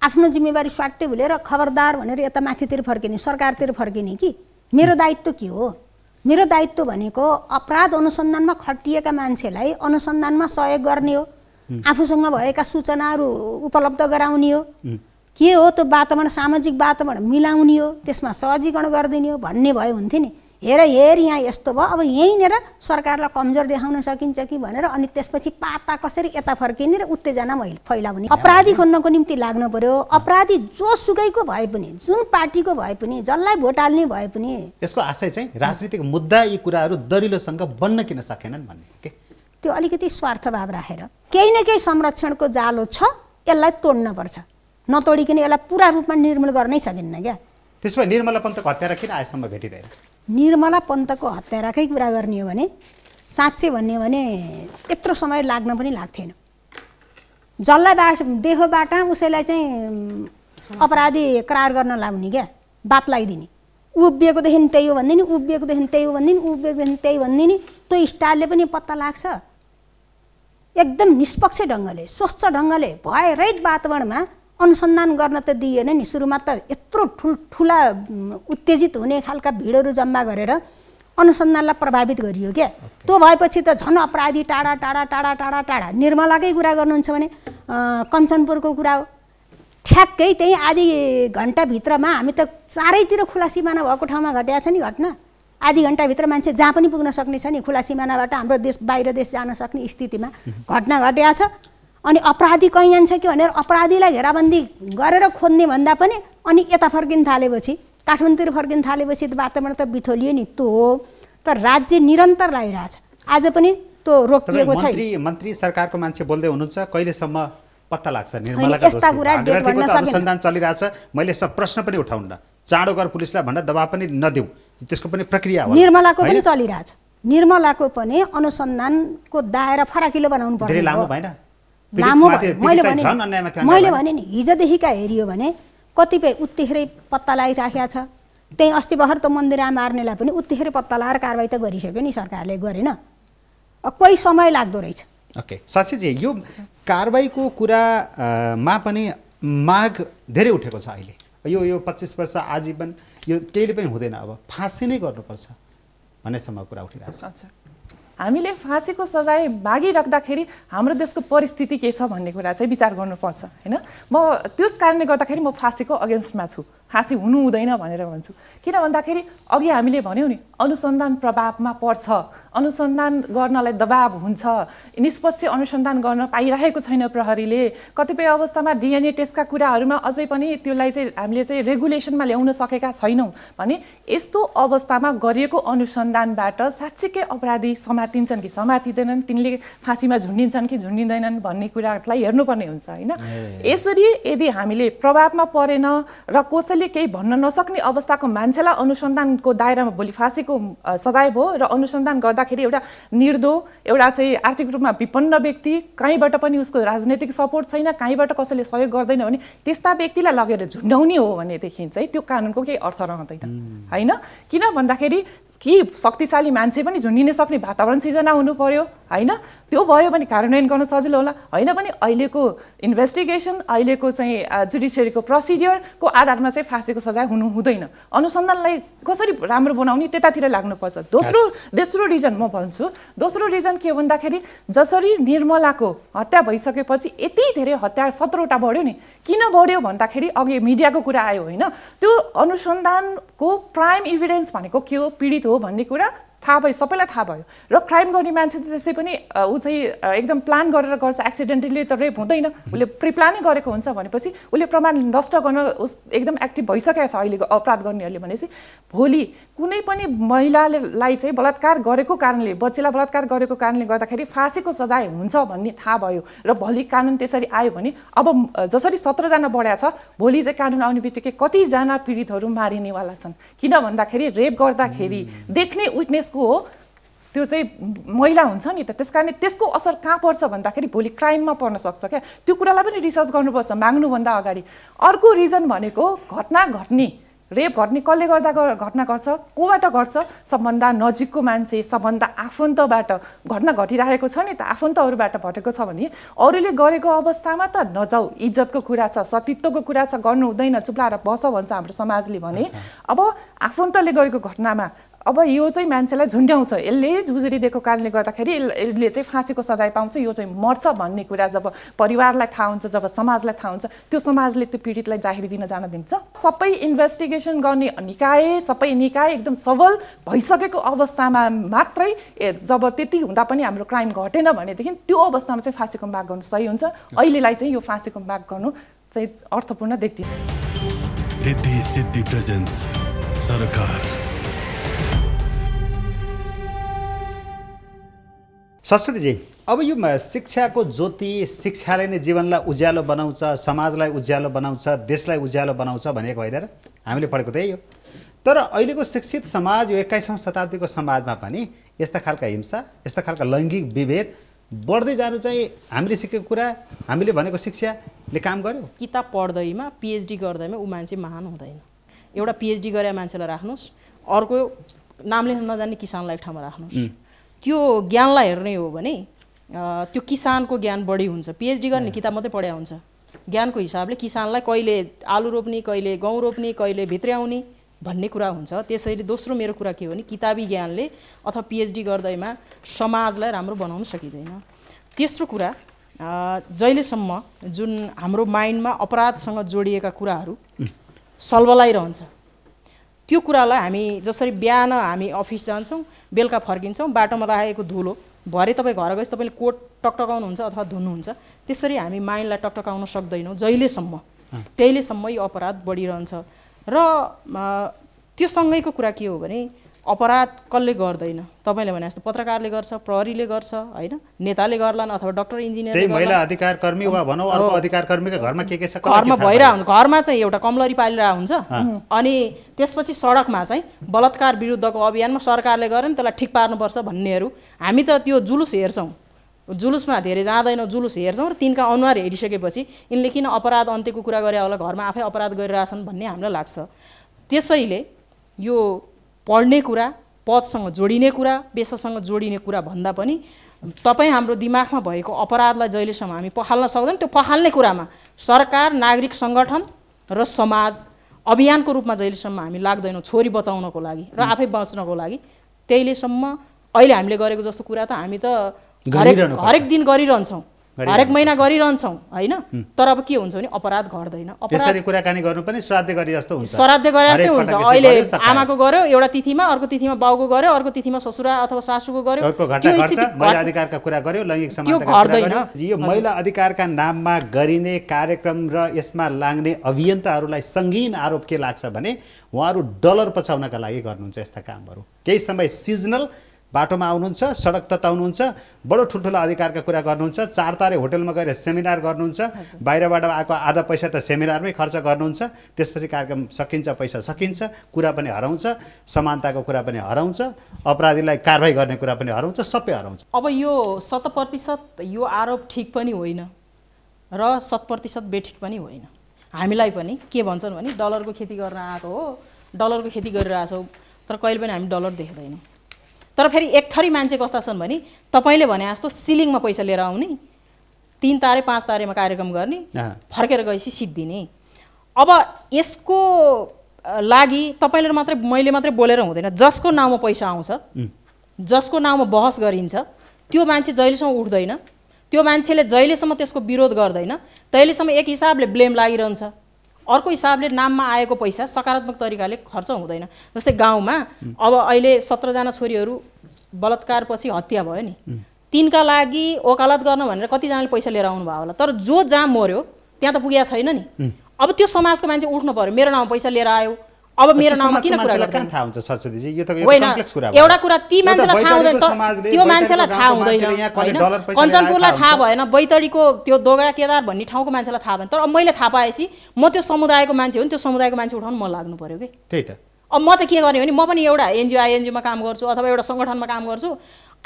Speaker 2: आफ्नो जिम्मेवारी स्वाट्टै भुलेर खबरदार भनेर यता माथितिर फर्किने सरकारतिर फर्किने कि मेरो दायित्व के हो मेरो दायित्व भनेको अपराध अनुसन्धानमा खटिएका मान्छेलाई अनुसन्धानमा सहयोग गर्ने हो आफूसँग भएका सूचनाहरू उपलब्ध गराउने हो के हो त्यो वातावरण सामाजिक वातावरण मिलाउने हो त्यसमा सहजीकरण गरिदिने हो भन्ने भयो हुन्थ्यो नि हेर हेर यहाँ यस्तो भयो अब यहीँनिर सरकारलाई कमजोर देखाउन सकिन्छ कि भनेर अनि त्यसपछि पाता कसरी यता फर्किने र उत्तेजना फैलाउने अपराधी खोज्नको निम्ति लाग्नु पर्यो अपराधी जोसुकैको भए पनि जुन पार्टीको भए पनि जसलाई भोट हाल्ने भए पनि
Speaker 1: यसको आशय चाहिँ राजनीतिक मुद्दा यी कुराहरू दरिलोसँग बन्न किन सकेनन् भन्ने
Speaker 2: के त्यो अलिकति स्वार्थभाव राखेर केही न केही संरक्षणको जालो छ यसलाई तोड्नपर्छ नतोडिकन यसलाई पुरा रूपमा निर्मूल गर्नै सकिन्न क्या
Speaker 1: त्यसो भए निर्मला पन्तको हत्यारा किन आजसम्म भेटिँदैन
Speaker 2: निर्मला पन्तको हत्याराकै कुरा गर्ने हो भने साँच्चै भन्ने भने यत्रो समय लाग्न पनि लाग्थेन जसलाई बाट देहबाट उसैलाई चाहिँ अपराधी करार गर्न लाउने क्या बात लगाइदिने उभिएकोदेखि त्यही हो भनिदिने उभिएकोदेखि त्यही हो भनिदिने उभिएकोदेखि त्यही भनिदिने त्यो स्टारले पनि पत्ता लाग्छ एकदम निष्पक्ष ढङ्गले स्वच्छ ढङ्गले भयरहित वातावरणमा अनुसन्धान गर्न त दिइएन नि सुरुमा त यत्रो ठुला उत्तेजित हुने खालका भिडहरू जम्मा गरेर अनुसन्धानलाई प्रभावित गरियो क्या okay. त्यो भएपछि त झन अपराधी टाढा टाढा टाढा टाढा टाढा निर्मलाकै कुरा गर्नुहुन्छ भने कञ्चनपुरको कुरा हो ठ्याक्कै त्यहीँ आधी घन्टाभित्रमा हामी त चारैतिर खुला सिमाना भएको ठाउँमा घटिया छ नि घटना आधी घन्टाभित्र मान्छे जहाँ पनि पुग्न सक्ने छ नि खुला सिमानाबाट हाम्रो देश बाहिर देश जान सक्ने स्थितिमा घटना घटिया छ अनि अपराधी कहीँ जान्छ कि भनेर अपराधीलाई घेराबन्दी गरेर खोज्ने भन्दा पनि अनि यता फर्किन थालेपछि काठमाडौँतिर फर्किन थालेपछि त वातावरण त बिथोलियो नि त्यो हो तर राज्य निरन्तर लागिरहेछ आज पनि त्यो रोकिएको छ
Speaker 1: मन्त्री सरकारको मान्छे बोल्दै हुनुहुन्छ कहिलेसम्म पत्ता लाग्छ यस्ता कुरा अनुसन्धान चलिरहेछ मैले सब प्रश्न पनि उठाउन चाँडो गर पुलिसलाई भन्दा दबाब पनि नदिउँ त्यसको पनि प्रक्रिया निर्मलाको पनि
Speaker 2: चलिरहेछ निर्मलाको पनि अनुसन्धानको दायरा फराकिलो बनाउनु पर्ने लामो भएन लामो मैले भने मैले भने नि हिजोदेखिका हेरियो भने कतिपय उत्तिखेरै पत्ता लगाइराखेको छ त्यहीँ अस्ति भर्खर त मन्दिरा मार्नेलाई पनि उत्तिखेर पत्ता लगाएर कारवाही त गरिसक्यो नि सरकारले गरेन कोही समय लाग्दो रहेछ
Speaker 1: ओके साँच्चीजी यो कारवाहीको कुरामा पनि माग धेरै उठेको छ अहिले यो यो पच्चिस वर्ष आजीवन यो केहीले पनि हुँदैन अब फाँसी नै गर्नुपर्छ भन्नेसम्म कुरा उठिरहेको छ
Speaker 4: हामीले फाँसीको सजाय मागिराख्दाखेरि हाम्रो देशको परिस्थिति के छ भन्ने कुरा चाहिँ विचार गर्नुपर्छ होइन म त्यस कारणले गर्दाखेरि म फाँसीको अगेन्स्टमा छु फाँसी हुनु हुँदैन भनेर भन्छु किन भन्दाखेरि अघि हामीले भन्यौँ नि अनुसन्धान प्रभावमा पर्छ अनुसन्धान गर्नलाई दबाब हुन्छ निष्पक्ष अनुसन्धान गर्न पाइरहेको छैन प्रहरीले कतिपय अवस्थामा डिएनए टेस्टका कुराहरूमा अझै पनि त्यसलाई चाहिँ हामीले चाहिँ रेगुलेसनमा ल्याउन सकेका छैनौँ भने यस्तो अवस्थामा गरिएको अनुसन्धानबाट साँच्चीकै अपराधी समातिन्छन् कि समातिँदैनन् तिनले फाँसीमा झुन्डिन्छन् कि झुन्डिँदैनन् भन्ने कुरालाई हेर्नुपर्ने हुन्छ होइन यसरी यदि हामीले प्रभावमा परेन र कसैले आफूले केही भन्न नसक्ने अवस्थाको मान्छेलाई अनुसन्धानको दायरामा भोलि फाँसीको सजाय भयो र अनुसन्धान गर्दाखेरि एउटा निर्दो एउटा चाहिँ आर्थिक रूपमा विपन्न व्यक्ति कहीँबाट पनि उसको राजनैतिक सपोर्ट छैन कहीँबाट कसैले सहयोग गर्दैन भने त्यस्ता व्यक्तिलाई लगेर झुन्डाउने हो भनेदेखि चाहिँ त्यो कानुनको केही अर्थ रहँदैन होइन किन भन्दाखेरि कि शक्तिशाली मान्छे पनि झुन्डिन सक्ने वातावरण सिर्जना हुनु पर्यो होइन त्यो भयो भने कार्यान्वयन गर्न सजिलो होला होइन भने अहिलेको इन्भेस्टिगेसन अहिलेको चाहिँ जुडिसियरीको प्रोसिडियरको आधारमा चाहिँ फाँसेको सजाय हुनु हुँदैन अनुसन्धानलाई कसरी राम्रो बनाउने त्यतातिर लाग्नुपर्छ दोस्रो दोस्रो रिजन म भन्छु दोस्रो रिजन के हो भन्दाखेरि जसरी निर्मलाको हत्या भइसकेपछि यति धेरै हत्या सत्रवटा बढ्यो नि किन बढ्यो भन्दाखेरि अघि मिडियाको कुरा आयो होइन त्यो अनुसन्धानको प्राइम इभिडेन्स भनेको के हो पीडित हो भन्ने कुरा थाहा भयो सबैलाई थाहा भयो र क्राइम गर्ने मान्छे त त्यसै पनि ऊ चाहिँ एकदम प्लान गरेर गर्छ एक्सिडेन्टली त रेप हुँदैन उसले प्रिप्लानै गरेको हुन्छ भनेपछि उसले प्रमाण नष्ट गर्न उस एकदम एक्टिभ भइसकेको छ अहिलेको अपराध गर्नेहरूले भनेपछि भोलि कुनै पनि महिलालाई चाहिँ बलात्कार गरेको कारणले बच्चीलाई बलात्कार गरेको कारणले गर्दाखेरि फाँसीको सजाय हुन्छ भन्ने थाहा भयो र भोलि कानुन त्यसरी आयो भने अब जसरी सत्रजना बढ्या छ भोलि चाहिँ कानुन आउने बित्तिकै कतिजना पीडितहरू मारिनेवाला छन् किन भन्दाखेरि रेप गर्दाखेरि देख्ने उठ्ने त्यसको त्यो चाहिँ मैला हुन्छ नि त त्यस कारणले त्यसको असर कहाँ पर्छ भन्दाखेरि भोलि क्राइममा पर्न सक्छ क्या त्यो कुरालाई पनि रिसर्च गर्नुपर्छ माग्नुभन्दा अगाडि अर्को रिजन भनेको घटना घट्ने रेप घट्ने कसले गर्दा घटना गर्छ कोबाट गर्छ सबभन्दा नजिकको मान्छे सबभन्दा आफन्तबाट घटना घटिरहेको छ नि त आफन्तहरूबाट घटेको छ भने अरूले गरेको अवस्थामा त नजाऊ इज्जतको कुरा छ सतीत्वको कुरा छ गर्नु हुँदैन चुप्लाएर बस भन्छ हाम्रो समाजले भने अब आफन्तले गरेको घटनामा अब यो चाहिँ मान्छेलाई झुन्ड्याउँछ यसले झुजुरी दिएको कारणले गर्दाखेरि यसले चाहिँ फाँसीको सजाय पाउँछ यो चाहिँ मर्छ भन्ने कुरा जब परिवारलाई थाहा हुन्छ जब समाजलाई थाहा हुन्छ त्यो समाजले त्यो पीडितलाई जाहेर दिन जान दिन्छ सबै इन्भेस्टिगेसन गर्ने निकाय सबै निकाय एकदम सबल भइसकेको अवस्थामा मात्रै जब त्यति हुँदा पनि हाम्रो क्राइम घटेन भनेदेखि त्यो अवस्थामा चाहिँ फाँसीको माग गर्नु सही हुन्छ अहिलेलाई चाहिँ यो फाँसीको माग गर्नु चाहिँ अर्थपूर्ण
Speaker 1: देख्दिनँ सरस्वतीजी अब यो शिक्षाको ज्योति शिक्षाले नै जीवनलाई उज्यालो बनाउँछ समाजलाई उज्यालो बनाउँछ देशलाई उज्यालो बनाउँछ भनेको होइन र हामीले पढेको त्यही हो तर अहिलेको शिक्षित समाज यो एक्काइसौँ शताब्दीको समाजमा पनि यस्ता खालका हिंसा यस्ता खालका लैङ्गिक विभेद बढ्दै जानु चाहिँ हामीले सिकेको कुरा हामीले भनेको शिक्षाले काम गर्यो
Speaker 3: किताब पढ्दैमा पिएचडी गर्दैमा ऊ मान्छे महान हुँदैन एउटा पिएचडी गरे मान्छेलाई राख्नुहोस् अर्को नाम लेख्न नजाने किसानलाई एक ठाउँमा राख्नुहोस् त्यो ज्ञानलाई हेर्ने हो भने त्यो किसानको ज्ञान बढी हुन्छ पिएचडी गर्ने किताब मात्रै पढ्या हुन्छ ज्ञानको हिसाबले किसानलाई कहिले आलु रोप्ने कहिले गहुँ रोप्ने कहिले भित्र्याउने भन्ने कुरा हुन्छ त्यसैले दोस्रो मेरो कुरा के हो भने किताबी ज्ञानले अथवा पिएचडी गर्दैमा समाजलाई राम्रो बनाउन सकिँदैन तेस्रो कुरा जहिलेसम्म जुन हाम्रो माइन्डमा अपराधसँग जोडिएका कुराहरू hmm. सल्बलाइरहन्छ त्यो कुरालाई हामी जसरी बिहान हामी अफिस जान्छौँ बेलुका फर्किन्छौँ बाटोमा राखेको धुलो भरे तपाईँ घर गएपछि तपाईँले कोट टकटकाउनुहुन्छ अथवा धुनुहुन्छ त्यसरी हामी माइन्डलाई टकटकाउन सक्दैनौँ जहिलेसम्म त्यहीलेसम्म यो अपराध बढिरहन्छ र त्यो सँगैको कुरा के हो भने अपराध कसले गर्दैन तपाईँले भने जस्तो पत्रकारले गर्छ प्रहरीले गर्छ होइन नेताले गर्लान् अथवा डक्टर इन्जिनियर महिला अधिकार
Speaker 1: वा भनौँ अर्को अधिकार घरमा के के छ घरमा भइरहेको
Speaker 3: हुन्छ घरमा चाहिँ एउटा कमलरी पालिरहेको
Speaker 1: हुन्छ
Speaker 3: अनि त्यसपछि सडकमा चाहिँ बलात्कार विरुद्धको अभियानमा सरकारले गरे नि त्यसलाई ठिक पार्नुपर्छ भन्नेहरू हामी त त्यो जुलुस हेर्छौँ जुलुसमा धेरै जाँदैनौँ जुलुस हेर्छौँ र तिनका अनुहार हेरिसकेपछि यिनले किन अपराध अन्त्यको कुरा गरे होला घरमा आफै अपराध गरिरहेछन् भन्ने हामीलाई लाग्छ त्यसैले यो पढ्ने कुरा पदसँग जोडिने कुरा पेसासँग जोडिने कुरा भन्दा पनि तपाईँ हाम्रो दिमागमा भएको अपराधलाई जहिलेसम्म हामी पखाल्न सक्दैनौँ त्यो पखाल्ने कुरामा सरकार नागरिक सङ्गठन र समाज अभियानको रूपमा जहिलेसम्म हामी लाग्दैनौँ छोरी बचाउनको लागि र आफै बच्नको लागि त्यहीलेसम्म अहिले हामीले गरेको जस्तो कुरा त हामी त
Speaker 1: हरेक हरेक
Speaker 3: दिन गरिरहन्छौँ हरेक महिना गरिरहन्छौँ होइन तर अब के हुन्छ भने अपराध घट्दैन अपराध
Speaker 1: कुराकानी गर्नु पनि श्राद्ध गरे जस्तो हुन्छ श्राद्ध गरे जस्तै हुन्छ अहिले आमाको
Speaker 3: गऱ्यो एउटा तिथिमा अर्को तिथिमा बाउको गऱ्यो अर्को तिथिमा ससुरा अथवा सासुको गऱ्यो त्यो
Speaker 1: घट्दैन यो महिला अधिकारका नाममा गरिने कार्यक्रम र यसमा लाग्ने अभियन्ताहरूलाई सङ्गीन आरोप के लाग्छ भने उहाँहरू डलर पछाउनका लागि गर्नुहुन्छ यस्ता कामहरू केही समय सिजनल बाटोमा आउनुहुन्छ सडक तताउनुहुन्छ बडो ठुल्ठुलो अधिकारका कुरा गर्नुहुन्छ चार तारे होटेलमा गएर सेमिनार गर्नुहुन्छ बाहिरबाट आएको आधा पैसा त सेमिनारमै खर्च गर्नुहुन्छ त्यसपछि कार्यक्रम सकिन्छ पैसा सकिन्छ कुरा पनि हराउँछ समानताको कुरा पनि हराउँछ अपराधीलाई कारवाही गर्ने कुरा पनि हराउँछ सबै हराउँछ
Speaker 3: अब यो शत प्रतिशत यो आरोप ठिक पनि होइन र शत प्रतिशत बेठिक पनि होइन हामीलाई पनि के भन्छन् भने डलरको खेती गर्न आएको हो डलरको खेती गरिरहेछौँ तर कहिले पनि हामी डलर देख्दैनौँ तर फेरि एक थरी मान्छे कस्ता छन् भने तपाईँले भने जस्तो सिलिङमा पैसा लिएर आउने तिन तारे पाँच तारेमा कार्यक्रम गर्ने फर्केर गएपछि सिद्धिने अब यसको लागि तपाईँले मात्रै मैले मात्रै बोलेर हुँदैन जसको नाउँमा पैसा आउँछ जसको नाउँमा बहस गरिन्छ त्यो मान्छे जहिलेसम्म उठ्दैन त्यो मान्छेले जहिलेसम्म त्यसको विरोध गर्दैन तहिलेसम्म एक हिसाबले ब्लेम लागिरहन्छ अर्को हिसाबले नाममा आएको पैसा सकारात्मक तरिकाले खर्च हुँदैन जस्तै गाउँमा अब अहिले सत्रजना छोरीहरू बलात्कार पछि हत्या भयो नि तिनका लागि ओकालत गर्न भनेर कतिजनाले पैसा लिएर आउनुभयो होला तर जो जहाँ मऱ्यो त्यहाँ त पुगेको छैन नि अब त्यो समाजको मान्छे उठ्नु पऱ्यो मेरो नाममा पैसा लिएर आयो अब मेरो नाउँमा किन कुरा गर्दैन
Speaker 1: थाहा हुन्छ जी यो त होइन एउटा कुरा
Speaker 3: ती मान्छेलाई थाहा हुँदैन त्यो मान्छेलाई थाहा हुँदैन कञ्चनपुरलाई थाहा भएन बैतडीको त्यो दोगडा केदार भन्ने ठाउँको मान्छेलाई थाहा भएन तर अब मैले थाहा पाएपछि म त्यो समुदायको मान्छे हो नि त्यो समुदायको मान्छे उठाउनु म लाग्नु पर्यो कि त्यही त अब म चाहिँ के गर्ने भने म पनि एउटा एनजिओ आइएनजिओमा काम गर्छु अथवा एउटा सङ्गठनमा काम गर्छु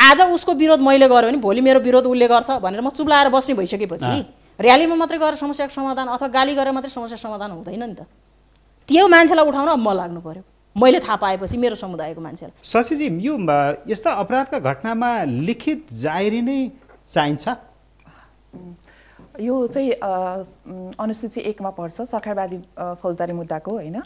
Speaker 3: आज उसको विरोध मैले गरेँ भने भोलि मेरो विरोध उसले गर्छ भनेर म चुप्लाएर बस्ने भइसकेपछि ऱ्यालीमा मात्रै गएर समस्याको समाधान अथवा गाली गरेर मात्रै समस्या समाधान हुँदैन नि त यो मान्छेलाई उठाउन म लाग्नु पऱ्यो मैले थाहा पाएपछि मेरो समुदायको मान्छेलाई
Speaker 1: शशीजी यो यस्ता अपराधका घटनामा लिखित जाहेरी नै चाहिन्छ
Speaker 4: यो चाहिँ अनुसूची एकमा पर्छ सरकारवादी फौजदारी मुद्दाको होइन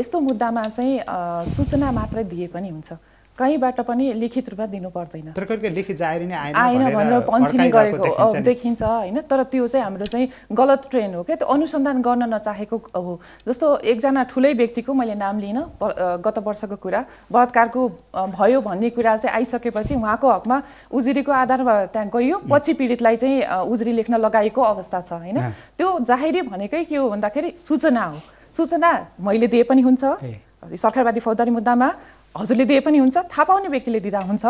Speaker 4: यस्तो मुद्दामा चाहिँ सूचना मात्रै दिए पनि हुन्छ कहीँबाट पनि लिखित रूपमा दिनु
Speaker 1: पर्दैन
Speaker 4: आएन भनेर पन्छिने गरेको देखिन्छ होइन तर त्यो चाहिँ हाम्रो चाहिँ गलत ट्रेन हो क्या त्यो अनुसन्धान गर्न नचाहेको हो जस्तो एकजना ठुलै व्यक्तिको मैले नाम लिन गत वर्षको कुरा बलात्कारको भयो भन्ने कुरा चाहिँ आइसकेपछि उहाँको हकमा उजुरीको आधारमा त्यहाँ गयो पछि पीडितलाई चाहिँ उजुरी लेख्न लगाएको अवस्था छ होइन त्यो जाहेरी भनेकै के हो भन्दाखेरि सूचना हो सूचना मैले दिए पनि हुन्छ सरकारवादी फौजदारी मुद्दामा हजुरले दिए पनि हुन्छ थाहा पाउने व्यक्तिले दिँदा हुन्छ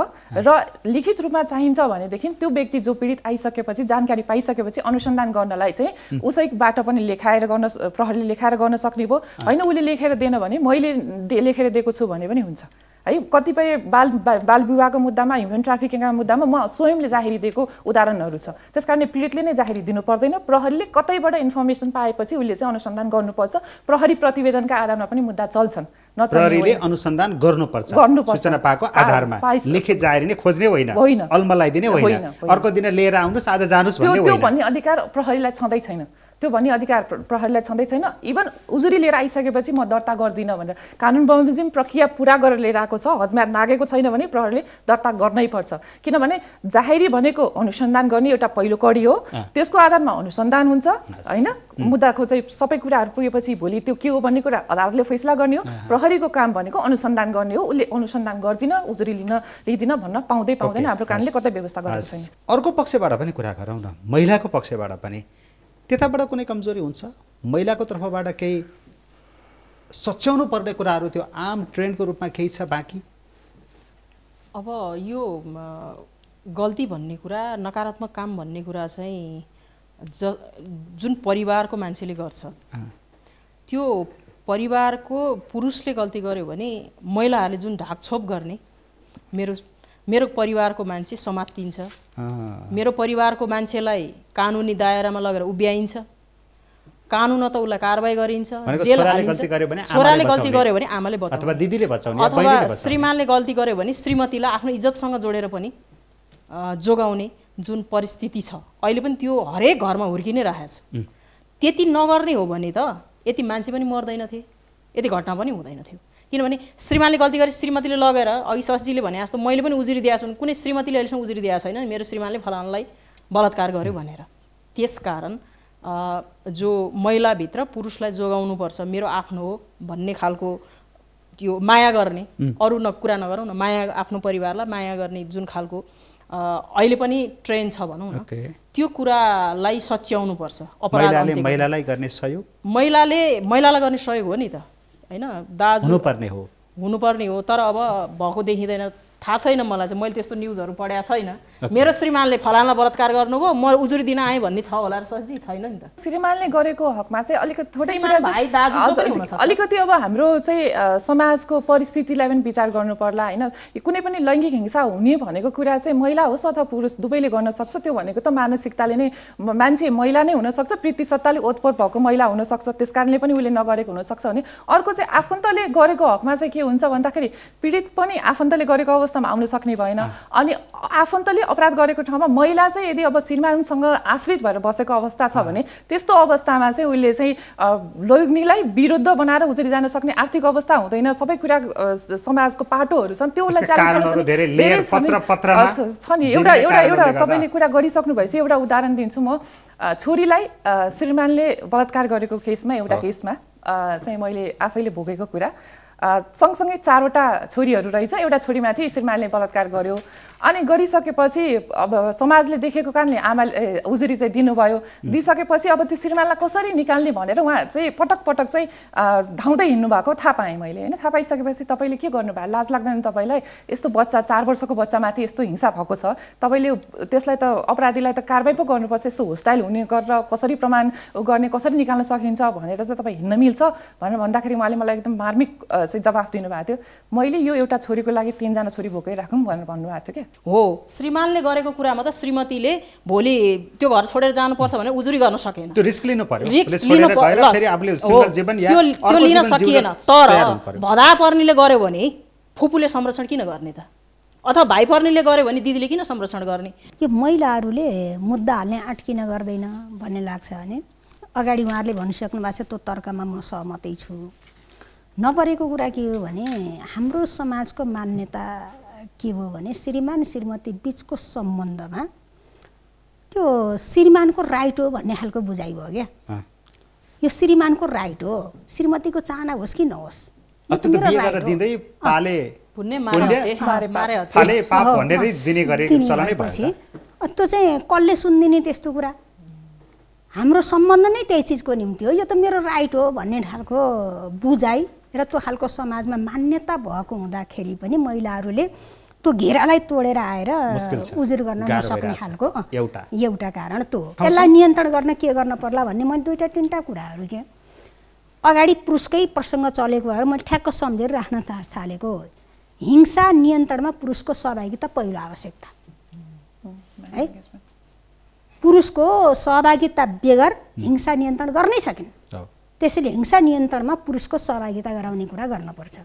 Speaker 4: र लिखित रूपमा चाहिन्छ भनेदेखि त्यो व्यक्ति जो पीडित आइसकेपछि जानकारी पाइसकेपछि अनुसन्धान गर्नलाई चाहिँ उसैबाट पनि लेखाएर गर्न प्रहरीले लेखाएर गर्न सक्ने भयो होइन उसले लेखेर दिएन भने मैले लेखेर दिएको छु भने पनि हुन्छ है कतिपय बाल बाल विवाहको मुद्दामा ह्युमन ट्राफिकिङका मुद्दामा म स्वयंले जाहेर दिएको उदाहरणहरू छ त्यस कारणले पीडितले नै जाहेरी दिनु पर्दैन प्रहरीले कतैबाट इन्फर्मेसन पाएपछि उसले चाहिँ अनुसन्धान गर्नुपर्छ प्रहरी प्रतिवेदनका आधारमा पनि मुद्दा चल्छन् प्रहरीले
Speaker 1: अनुसन्धान गर्नुपर्छ सूचना पाएको आधारमा लेखे जाहेर नै खोज्ने होइन अल्मलाइदिने होइन अर्को दिन लिएर आउनुहोस् आज जानुहोस्
Speaker 4: भन्ने अधिकार प्रहरीलाई छँदै छैन त्यो भन्ने अधिकार प्रहरीलाई छँदै छैन इभन उजुरी लिएर आइसकेपछि म दर्ता गर्दिनँ भनेर कानुन बमोजिम प्रक्रिया पुरा गरेर लिएर आएको छ हदमा नागेको छैन भने प्रहरीले दर्ता गर्नै पर्छ किनभने जाहेरी भनेको अनुसन्धान गर्ने एउटा पहिलो कडी हो त्यसको आधारमा अनुसन्धान हुन्छ होइन मुद्दाको चाहिँ सबै कुराहरू पुगेपछि भोलि त्यो के हो भन्ने कुरा अदालतले फैसला गर्ने हो प्रहरीको काम भनेको अनुसन्धान गर्ने हो उसले अनुसन्धान गर्दिन उजुरी लिन लिँदिन भन्न पाउँदै पाउँदैन हाम्रो कानुनले कतै व्यवस्था गरेको छैन
Speaker 1: अर्को पक्षबाट पनि कुरा गरौँ न महिलाको पक्षबाट पनि त्यताबाट कुनै कमजोरी हुन्छ महिलाको तर्फबाट केही सच्याउनु पर्ने कुराहरू त्यो आम ट्रेन्डको रूपमा केही छ बाँकी
Speaker 3: अब यो गल्ती भन्ने कुरा नकारात्मक काम भन्ने कुरा चाहिँ ज जुन परिवारको मान्छेले गर्छ त्यो परिवारको पुरुषले गल्ती गर्यो भने महिलाहरूले जुन ढाकछोप गर्ने मेरो मेरो परिवारको मान्छे समातिन्छ मेरो परिवारको मान्छेलाई कानुनी दायरामा लगेर उभ्याइन्छ कानुन त उसलाई कारवाही गरिन्छ छोराले गल्ती गर्यो भने आमाले
Speaker 1: दिदीले अथवा श्रीमानले
Speaker 3: गल्ती गर्यो भने श्रीमतीलाई आफ्नो इज्जतसँग जोडेर पनि जोगाउने जुन परिस्थिति छ अहिले पनि त्यो हरेक घरमा हुर्कि नै राखेको छ त्यति नगर्ने हो भने त यति मान्छे पनि मर्दैनथे यति घटना पनि हुँदैन किनभने श्रीमानले गल्ती गरे श्रीमतीले लगेर अघि भने जस्तो मैले पनि उजुरी दिएको छु कुनै श्रीमतीले अहिलेसम्म उजुरी दिएको छैन मेरो श्रीमानले फलानालाई बलात्कार गर्यो भनेर त्यस कारण जो महिलाभित्र पुरुषलाई जोगाउनुपर्छ मेरो आफ्नो हो भन्ने खालको त्यो माया गर्ने अरू न कुरा नगरौँ न माया आफ्नो परिवारलाई माया गर्ने जुन खालको अहिले पनि ट्रेन छ भनौँ न त्यो कुरालाई सच्याउनुपर्छ अपराध महिलाले
Speaker 1: महिलालाई गर्ने
Speaker 3: सहयोग हो नि त होइन दाजु हुनुपर्ने हो हुनुपर्ने हो तर अब भएको देखिँदैन थाहा छैन मलाई चाहिँ मैले त्यस्तो न्युजहरू पढाएको छैन मेरो श्रीमानले फलाना बलात्कार गर्नुभयो म उजुरी दिन आएँ भन्ने छ होला र छैन नि त
Speaker 4: श्रीमानले गरेको हकमा चाहिँ अलिकति थोरै अलिकति अब हाम्रो चाहिँ समाजको परिस्थितिलाई पनि विचार गर्नु पर्ला होइन कुनै पनि लैङ्गिक हिंसा हुने भनेको कुरा चाहिँ महिला होस् अथवा पुरुष दुवैले गर्न सक्छ त्यो भनेको त मानसिकताले नै मान्छे महिला नै हुनसक्छ सत्ताले ओतपोत भएको महिला हुनसक्छ त्यस कारणले पनि उसले नगरेको हुनसक्छ भने अर्को चाहिँ आफन्तले गरेको हकमा चाहिँ के हुन्छ भन्दाखेरि पीडित पनि आफन्तले गरेको अवस्था अवस्थामा आउन सक्ने भएन अनि आफन्तले अपराध गरेको ठाउँमा महिला चाहिँ यदि अब श्रीमानसँग आश्रित भएर बसेको अवस्था छ भने त्यस्तो अवस्थामा चाहिँ उसले चाहिँ लैग्नेलाई विरुद्ध बनाएर उजुरी जान सक्ने आर्थिक अवस्था हुँदैन सबै कुरा समाजको पाटोहरू छन् त्यो उसलाई छ नि एउटा एउटा एउटा तपाईँले कुरा गरिसक्नु भएपछि एउटा उदाहरण दिन्छु म छोरीलाई श्रीमानले बलात्कार गरेको केसमा एउटा केसमा चाहिँ मैले आफैले भोगेको कुरा सँगसँगै चारवटा छोरीहरू रहेछ एउटा छोरीमाथि श्रीमानले बलात्कार गर्यो अनि गरिसकेपछि अब समाजले देखेको कारणले आमा उजुरी चाहिँ दिनुभयो दिइसकेपछि अब त्यो श्रीमानलाई कसरी निकाल्ने भनेर उहाँ चाहिँ पटक पटक चाहिँ धाउँदै हिँड्नु भएको थाहा पाएँ मैले होइन थाहा पाइसकेपछि तपाईँले के गर्नुभयो लाज लाग्दैन तपाईँलाई यस्तो बच्चा चार वर्षको बच्चामाथि यस्तो हिंसा भएको छ तपाईँले त्यसलाई त अपराधीलाई त कारवाही पो गर्नुपर्छ यस्तो होस्टाइल हुने गरेर कसरी प्रमाण गर्ने कसरी निकाल्न सकिन्छ भनेर चाहिँ तपाईँ हिँड्न मिल्छ भनेर भन्दाखेरि उहाँले मलाई एकदम मार्मिक चाहिँ जवाफ दिनुभएको थियो मैले यो एउटा छोरीको लागि तिनजना छोरी भोकै राखौँ भनेर भन्नुभएको थियो क्या
Speaker 3: हो श्रीमानले गरेको कुरामा त श्रीमतीले भोलि त्यो घर छोडेर जानुपर्छ भने उजुरी गर्न सकेन
Speaker 1: त्यो रिस्क लिनु पर्यो लिन सकिएन तर
Speaker 3: भदा पर्नेले गर्यो भने फुपूले संरक्षण किन गर्ने त अथवा भाइ पर्नेले गर्यो भने दिदीले किन संरक्षण गर्ने
Speaker 2: यो महिलाहरूले मुद्दा हाल्ने आँट किन गर्दैन भन्ने लाग्छ भने अगाडि उहाँहरूले भनिसक्नु भएको छ त्यो तर्कमा म सहमतै छु नपरेको कुरा के हो भने हाम्रो समाजको मान्यता के भयो भने श्रीमान श्रीमती बिचको सम्बन्धमा त्यो श्रीमानको राइट हो भन्ने खालको बुझाइ भयो क्या यो श्रीमानको राइट हो श्रीमतीको चाहना होस् कि नहोस् त्यो चाहिँ कसले सुनिदिने त्यस्तो कुरा हाम्रो सम्बन्ध नै त्यही चिजको निम्ति हो यो त मेरो राइट हो भन्ने खालको बुझाइ र त्यो खालको समाजमा मान्यता भएको हुँदाखेरि पनि महिलाहरूले त्यो घेरालाई तोडेर आएर उजुर गर्न नसक्ने खालको एउटा कारण त्यो हो त्यसलाई नियन्त्रण गर्न के गर्न पर्ला भन्ने मैले दुईवटा तिनवटा कुराहरू के अगाडि पुरुषकै प्रसङ्ग चलेको भएर मैले ठ्याक्क सम्झेर राख्न थालेको हिंसा नियन्त्रणमा पुरुषको सहभागिता पहिलो आवश्यकता है पुरुषको सहभागिता बेगर हिंसा नियन्त्रण गर्नै सकेन त्यसैले हिंसा नियन्त्रणमा पुरुषको सहभागिता गराउने कुरा गर्नुपर्छ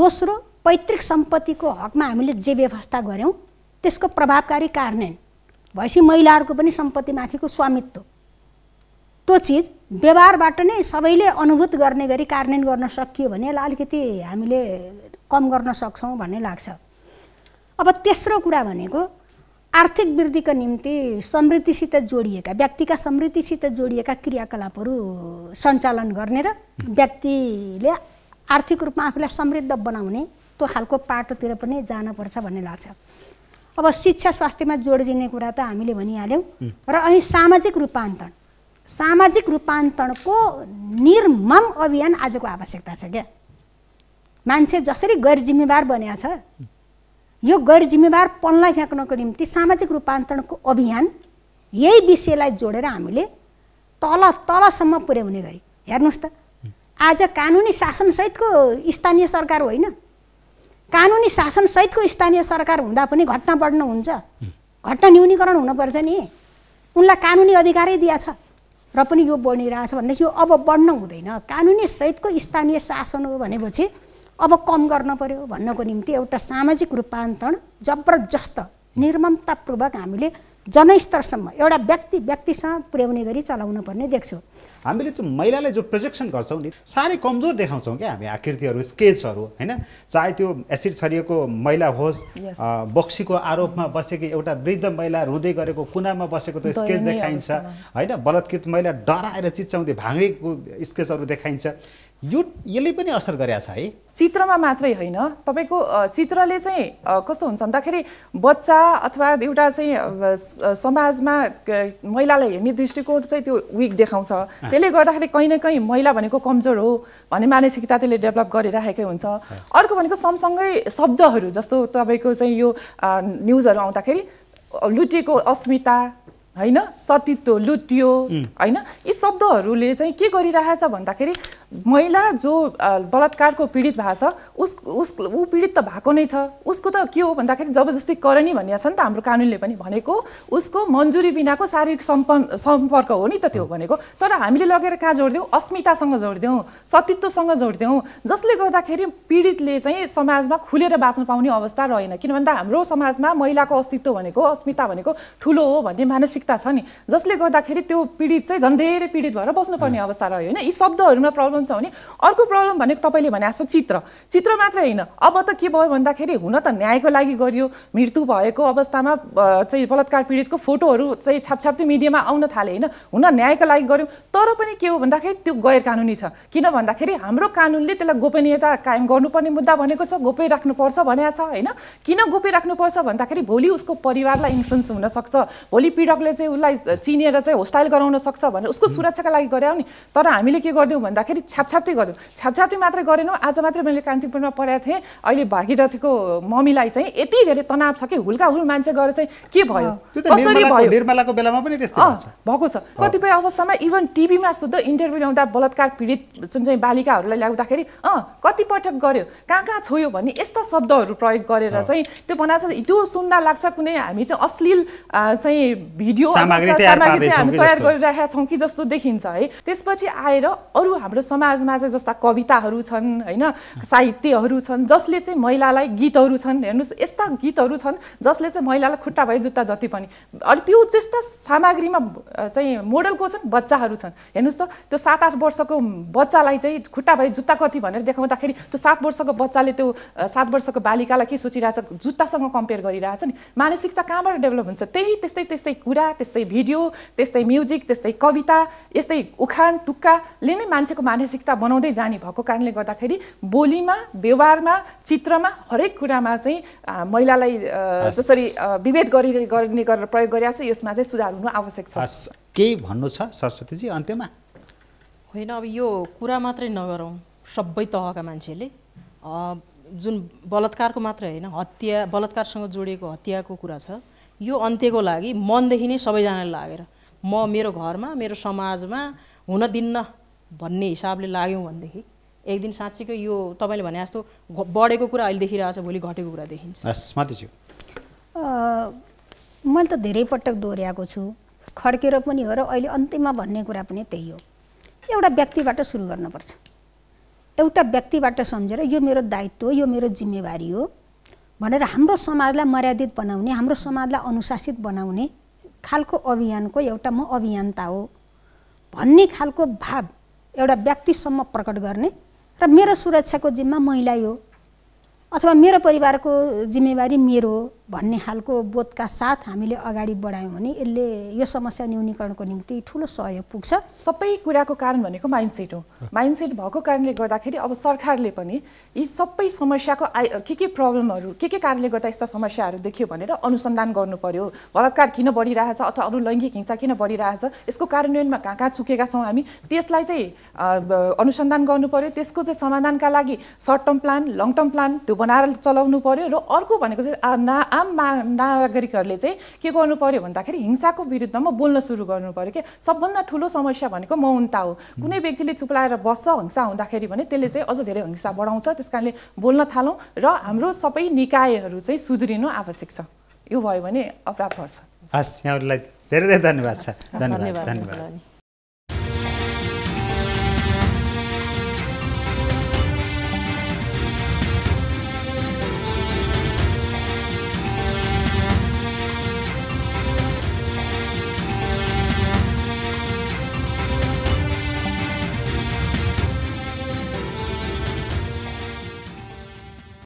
Speaker 2: दोस्रो पैतृक सम्पत्तिको हकमा हामीले जे व्यवस्था गऱ्यौँ त्यसको प्रभावकारी कार्यान्वयन भएपछि महिलाहरूको पनि सम्पत्तिमाथिको स्वामित्व त्यो चिज व्यवहारबाट नै सबैले अनुभूत गर्ने गरी कार्यान्वयन गर्न सकियो भने यसलाई अलिकति हामीले कम गर्न सक्छौँ भन्ने लाग्छ अब तेस्रो कुरा भनेको आर्थिक वृद्धिको निम्ति समृद्धिसित जोडिएका व्यक्तिका समृद्धिसित जोडिएका क्रियाकलापहरू सञ्चालन गर्ने र व्यक्तिले आर्थिक रूपमा आफूलाई समृद्ध बनाउने त्यो खालको पाटोतिर पनि जानुपर्छ भन्ने लाग्छ अब शिक्षा स्वास्थ्यमा जोडिने कुरा त हामीले भनिहाल्यौँ र अनि सामाजिक रूपान्तरण सामाजिक रूपान्तरणको निर्मम अभियान आजको आवश्यकता छ क्या मान्छे जसरी गैर जिम्मेवार बनिया छ यो गैर जिम्मेवार पनलाई फ्याँक्नको निम्ति सामाजिक रूपान्तरणको अभियान यही विषयलाई जोडेर हामीले तल तलसम्म पुर्याउने गरी हेर्नुहोस् त आज कानुनी शासनसहितको स्थानीय सरकार होइन कानुनी शासनसहितको स्थानीय सरकार हुँदा पनि घटना बढ्न हुन्छ घटना न्यूनीकरण हुनुपर्छ नि उनलाई कानुनी अधिकारै छ र पनि यो बढिरहेछ भनेदेखि यो अब बढ्न हुँदैन कानुनी सहितको स्थानीय शासन हो भनेपछि अब कम गर्न पर्यो भन्नको निम्ति एउटा सामाजिक रूपान्तरण जबरजस्त निर्ममतापूर्वक हामीले जनस्तरसम्म एउटा व्यक्ति व्यक्तिसँग पुर्याउने गरी चलाउनु पर्ने देख्छौँ
Speaker 1: हामीले त्यो महिलालाई जो प्रोजेक्सन गर्छौँ नि साह्रै कमजोर देखाउँछौँ क्या हामी आकृतिहरू स्केचहरू होइन चाहे त्यो एसिड छरिएको महिला होस् बक्सीको आरोपमा बसेको एउटा वृद्ध महिला रुँदै गरेको कुनामा बसेको त्यो स्केच देखाइन्छ होइन बलत्कृत महिला
Speaker 4: डराएर चिच्याउँदै भाँगेको स्केचहरू देखाइन्छ यो यसले पनि असर गरेका छ है चित्रमा मात्रै होइन तपाईँको चित्रले चाहिँ कस्तो हुन्छ भन्दाखेरि बच्चा अथवा एउटा चाहिँ समाजमा महिलालाई हेर्ने दृष्टिकोण चाहिँ त्यो विक देखाउँछ त्यसले गर्दाखेरि कहीँ न कहीँ महिला भनेको कमजोर हो भन्ने मानसिकता त्यसले डेभलप गरिराखेकै हुन्छ अर्को भनेको सँगसँगै शब्दहरू जस्तो तपाईँको चाहिँ यो न्युजहरू आउँदाखेरि लुटेको अस्मिता होइन सतीत्व लुटियो होइन यी शब्दहरूले चाहिँ के छ भन्दाखेरि महिला जो बलात्कारको पीडित भएको छ उस उस ऊ पीडित त भएको नै छ उसको त के हो भन्दाखेरि जबरजस्ती करणी भनिएको छ नि त हाम्रो कानुनले पनि भनेको उसको मन्जुरी बिनाको शारीरिक सम्पन् सम्पर्क हो नि त त्यो भनेको तर हामीले लगेर कहाँ जोडिदिउँ अस्मितासँग जोडिदिउँ सतीत्वसँग जोडिदिउँ जसले गर्दाखेरि पीडितले चाहिँ समाजमा खुलेर बाँच्न पाउने अवस्था रहेन किनभन्दा हाम्रो समाजमा महिलाको अस्तित्व भनेको अस्मिता भनेको ठुलो हो भन्ने मानसिक मानसिकता छ नि जसले गर्दाखेरि त्यो पीडित चाहिँ झन् धेरै पीडित भएर बस्नुपर्ने अवस्था रह्यो होइन यी शब्दहरूमा प्रब्लम छ भने अर्को प्रब्लम भनेको तपाईँले भने जस्तो चित्र चित्र मात्रै होइन अब त के भयो भन्दाखेरि हुन त न्यायको लागि गरियो मृत्यु भएको अवस्थामा चाहिँ बलात्कार पीडितको फोटोहरू चाहिँ छापछाप्ती मिडियामा आउन थाले होइन हुन न्यायको लागि गऱ्यौँ तर पनि के हो भन्दाखेरि त्यो गैर कानुनी छ किन भन्दाखेरि हाम्रो कानुनले त्यसलाई गोपनीयता कायम गर्नुपर्ने मुद्दा भनेको छ गोप्य राख्नुपर्छ भनेको छ होइन किन गोप्य राख्नुपर्छ भन्दाखेरि भोलि उसको परिवारलाई इन्फ्लुएन्स हुनसक्छ भोलि पीडकले चाहिँ उसलाई चिनेर चाहिँ होस्टाइल गराउन सक्छ भनेर उसको सुरक्षाका लागि गऱ्यौँ नि तर हामीले के गरिदिउँ भन्दाखेरि छ्यापछ्याप्टै गऱ्यौँ छ्यापछ्याप्टै मात्रै गरेनौँ आज मात्रै मैले कान्तिपुरमा पढाएको थिएँ अहिले भागीरथीको मम्मीलाई चाहिँ यति धेरै तनाव छ कि हुल्का हुल मान्छे गएर चाहिँ के भयो कसरी भयो निर्मलाको बेलामा पनि भएको छ कतिपय अवस्थामा इभन टिभीमा शुद्ध इन्टरभ्यू ल्याउँदा बलात्कार पीडित जुन चाहिँ बालिकाहरूलाई ल्याउँदाखेरि अँ कतिपटक गऱ्यो कहाँ कहाँ छोयो भन्ने यस्ता शब्दहरू प्रयोग गरेर चाहिँ त्यो बनाएको त्यो सुन्दा लाग्छ कुनै हामी चाहिँ अश्लील चाहिँ भिडियो यो सामग्री हामी तयार गरिरहेका छौँ कि जस्तो देखिन्छ है त्यसपछि आएर अरू हाम्रो समाजमा चाहिँ जस्ता कविताहरू छन् होइन साहित्यहरू छन् जसले चाहिँ महिलालाई गीतहरू छन् हेर्नुहोस् यस्ता गीतहरू छन् जसले चाहिँ महिलालाई खुट्टा भए जुत्ता जति पनि अनि त्यो त्यस्ता सामग्रीमा चाहिँ मोडलको छन् बच्चाहरू छन् हेर्नुहोस् त त्यो सात आठ वर्षको बच्चालाई चाहिँ खुट्टा भए जुत्ता कति भनेर देखाउँदाखेरि त्यो सात वर्षको बच्चाले त्यो सात वर्षको बालिकालाई के सोचिरहेछ जुत्तासँग कम्पेयर गरिरहेछ नि मानसिकता कहाँबाट डेभलप हुन्छ त्यही त्यस्तै त्यस्तै कुरा त्यस्तै भिडियो त्यस्तै म्युजिक त्यस्तै कविता यस्तै उखान टुक्काले नै मान्छेको मानसिकता बनाउँदै जाने भएको कारणले गर्दाखेरि बोलीमा व्यवहारमा चित्रमा हरेक कुरामा चाहिँ महिलालाई जसरी विभेद गरि गर्ने गरेर प्रयोग गरिरहेको छ यसमा चाहिँ सुधार हुनु आवश्यक
Speaker 1: छ केही भन्नु छ सरस्वतीजी अन्त्यमा
Speaker 3: होइन अब यो कुरा मात्रै नगरौँ सबै तहका मान्छेले जुन बलात्कारको मात्रै होइन हत्या बलात्कारसँग जोडिएको हत्याको कुरा छ यो अन्त्यको लागि मनदेखि नै सबैजनाले लागेर म मेरो घरमा मेरो समाजमा हुन दिन्न भन्ने हिसाबले लाग्यौँ भनेदेखि एक दिन साँच्चीको यो तपाईँले भने जस्तो बढेको कुरा अहिले देखिरहेको छ भोलि घटेको कुरा देखिन्छ
Speaker 2: मैले त धेरै पटक दोहोऱ्याएको छु खड्केर पनि हो र अहिले अन्त्यमा भन्ने कुरा पनि त्यही हो एउटा व्यक्तिबाट सुरु गर्नुपर्छ एउटा व्यक्तिबाट सम्झेर यो मेरो दायित्व यो मेरो जिम्मेवारी हो भनेर हाम्रो समाजलाई मर्यादित बनाउने हाम्रो समाजलाई अनुशासित बनाउने खालको अभियानको एउटा म अभियन्ता हो भन्ने खालको भाव एउटा व्यक्तिसम्म प्रकट गर्ने र मेरो सुरक्षाको जिम्मा महिला हो अथवा मेरो परिवारको जिम्मेवारी मेरो हो भन्ने खालको बोधका साथ हामीले अगाडि बढायौँ भने यसले यो समस्या न्यूनीकरणको निम्ति ठुलो सहयोग पुग्छ
Speaker 4: सबै कुराको कारण भनेको माइन्डसेट हो माइन्डसेट भएको कारणले गर्दाखेरि अब सरकारले पनि यी सबै समस्याको आइ के के प्रब्लमहरू के के कारणले गर्दा यस्ता समस्याहरू देखियो भनेर अनुसन्धान गर्नु पर्यो बलात्कार किन बढिरहेछ अथवा अरू लैङ्गिक हिंसा किन बढिरहेछ यसको कार्यान्वयनमा कहाँ कहाँ चुकेका छौँ हामी त्यसलाई चाहिँ अनुसन्धान गर्नु पर्यो त्यसको चाहिँ समाधानका लागि short term plan long term plan त्यो बनाएर चलाउनु पर्यो र अर्को भनेको चाहिँ ना आम नागरिकहरूले चाहिँ के गर्नु पऱ्यो भन्दाखेरि हिंसाको विरुद्धमा बोल्न सुरु गर्नु पऱ्यो कि सबभन्दा ठुलो समस्या भनेको मौनता हो कुनै व्यक्तिले चुप्लाएर बस्छ हिंसा हुँदाखेरि भने त्यसले चाहिँ अझ धेरै हिंसा बढाउँछ त्यस कारणले बोल्न थालौँ र हाम्रो सबै निकायहरू चाहिँ सुध्रिनु आवश्यक छ यो भयो भने अपराध पर्छ
Speaker 1: हस् यहाँहरूलाई धेरै धेरै धन्यवाद छ धन्यवाद धन्यवाद